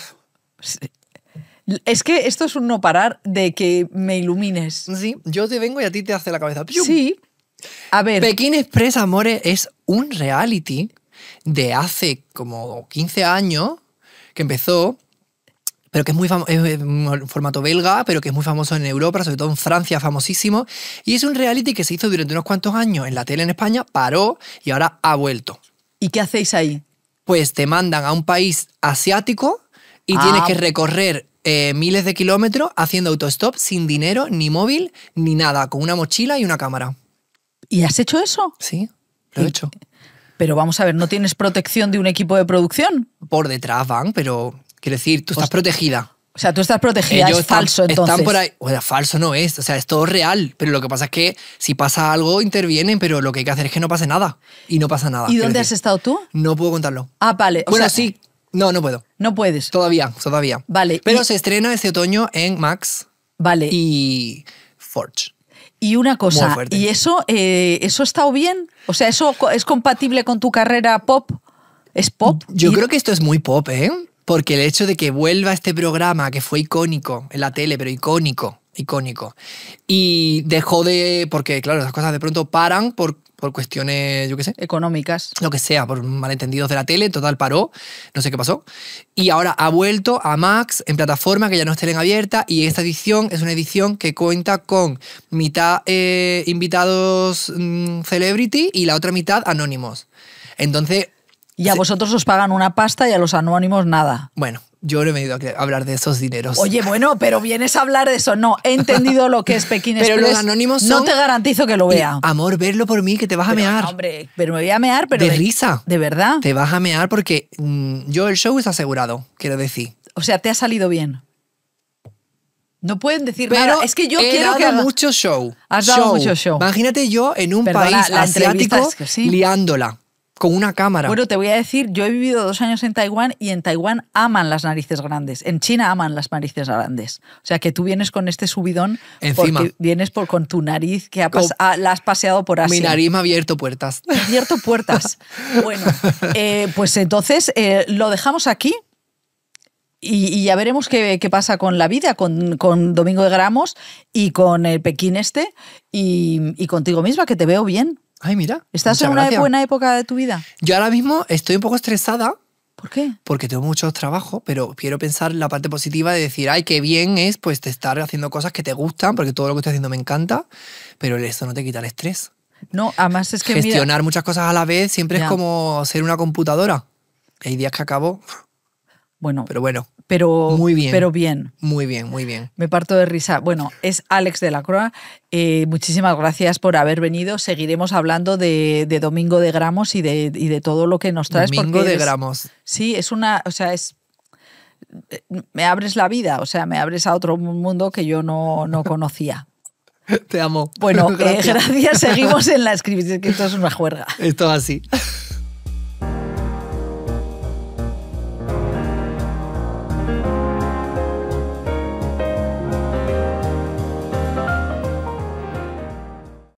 Es que esto es un no parar de que me ilumines. Sí, yo te vengo y a ti te hace la cabeza. Sí. A ver. Pekín Express, amores, es un reality de hace como 15 años que empezó pero que es muy famoso, es un formato belga, pero que es muy famoso en Europa, sobre todo en Francia, famosísimo. Y es un reality que se hizo durante unos cuantos años en la tele en España, paró y ahora ha vuelto. ¿Y qué hacéis ahí? Pues te mandan a un país asiático y ah. tienes que recorrer eh, miles de kilómetros haciendo autostop sin dinero, ni móvil, ni nada, con una mochila y una cámara. ¿Y has hecho eso? Sí, lo he hecho. Pero vamos a ver, ¿no tienes protección de un equipo de producción? Por detrás van, pero Quiero decir, tú estás protegida. O sea, tú estás protegida, es falso entonces. Están por ahí. O sea, falso no es, o sea, es todo real. Pero lo que pasa es que si pasa algo, intervienen, pero lo que hay que hacer es que no pase nada. Y no pasa nada. ¿Y dónde has estado tú? No puedo contarlo. Ah, vale. Bueno, sí. No, no puedo. No puedes. Todavía, todavía. Vale. Pero se estrena este otoño en Max. Vale. Y Forge. Y una cosa, ¿y eso, eh, eso ha estado bien? O sea, ¿eso es compatible con tu carrera pop? ¿Es pop? Yo creo que esto es muy pop, ¿eh? porque el hecho de que vuelva este programa, que fue icónico en la tele, pero icónico, icónico, y dejó de, porque claro, las cosas de pronto paran por, cuestiones, yo qué sé. Económicas. Lo que sea, por malentendidos de la tele, total paró, no sé qué pasó. Y ahora ha vuelto a Max en plataforma que ya no es en abierta y esta edición es una edición que cuenta con mitad eh, invitados mm, celebrity y la otra mitad anónimos. Entonces, y a vosotros os pagan una pasta y a los anónimos nada. Bueno, yo no he venido a hablar de esos dineros. Oye, bueno, pero vienes a hablar de eso. No, he entendido lo que es Pekín Pero los anónimos son... No te garantizo que lo vea. amor, verlo por mí, que te vas a mear. hombre, pero me voy a mear, pero... De, risa. De verdad. Te vas a mear porque mm, yo el show es asegurado, quiero decir. O sea, te ha salido bien. No pueden decir pero nada. Es que yo quiero dado que haga... mucho show. Has dado mucho show. Imagínate yo en un país asiático liándola con una cámara. Bueno, te voy a decir, yo he vivido dos años en Taiwán y en Taiwán aman las narices grandes. En China aman las narices grandes. O sea que tú vienes con este subidón Porque vienes con tu nariz que ah, la has paseado por así. Mi nariz me ha abierto puertas. Me ha abierto puertas. bueno, eh, pues entonces eh, lo dejamos aquí. Y, ya veremos qué, pasa con la vida, con, Domingo de Gramos y con el Pekín este y contigo misma, que te veo bien. Ay, mira. ¿Estás en una buena época de tu vida? Yo ahora mismo estoy un poco estresada. ¿Por qué? Porque tengo muchos trabajos, pero quiero pensar la parte positiva de decir, ay, qué bien es pues te estar haciendo cosas que te gustan, porque todo lo que estoy haciendo me encanta, pero eso no te quita el estrés. No, además es que gestionar muchas cosas a la vez siempre es como ser una computadora. Hay días que acabo. Bueno. Pero bueno pero bien. Pero bien. Muy bien, muy bien. Me parto de risa. Bueno, es Alex de la Croa. Eh, muchísimas gracias por haber venido. Seguiremos hablando de, Domingo de Gramos y de, de, todo lo que nos traes. Domingo de Gramos. Sí, es una, o sea, es me abres la vida, o sea, me abres a otro mundo que yo no, no conocía. Te amo. Bueno, eh, gracias. Seguimos en la escritura, que esto es una juerga. Esto así.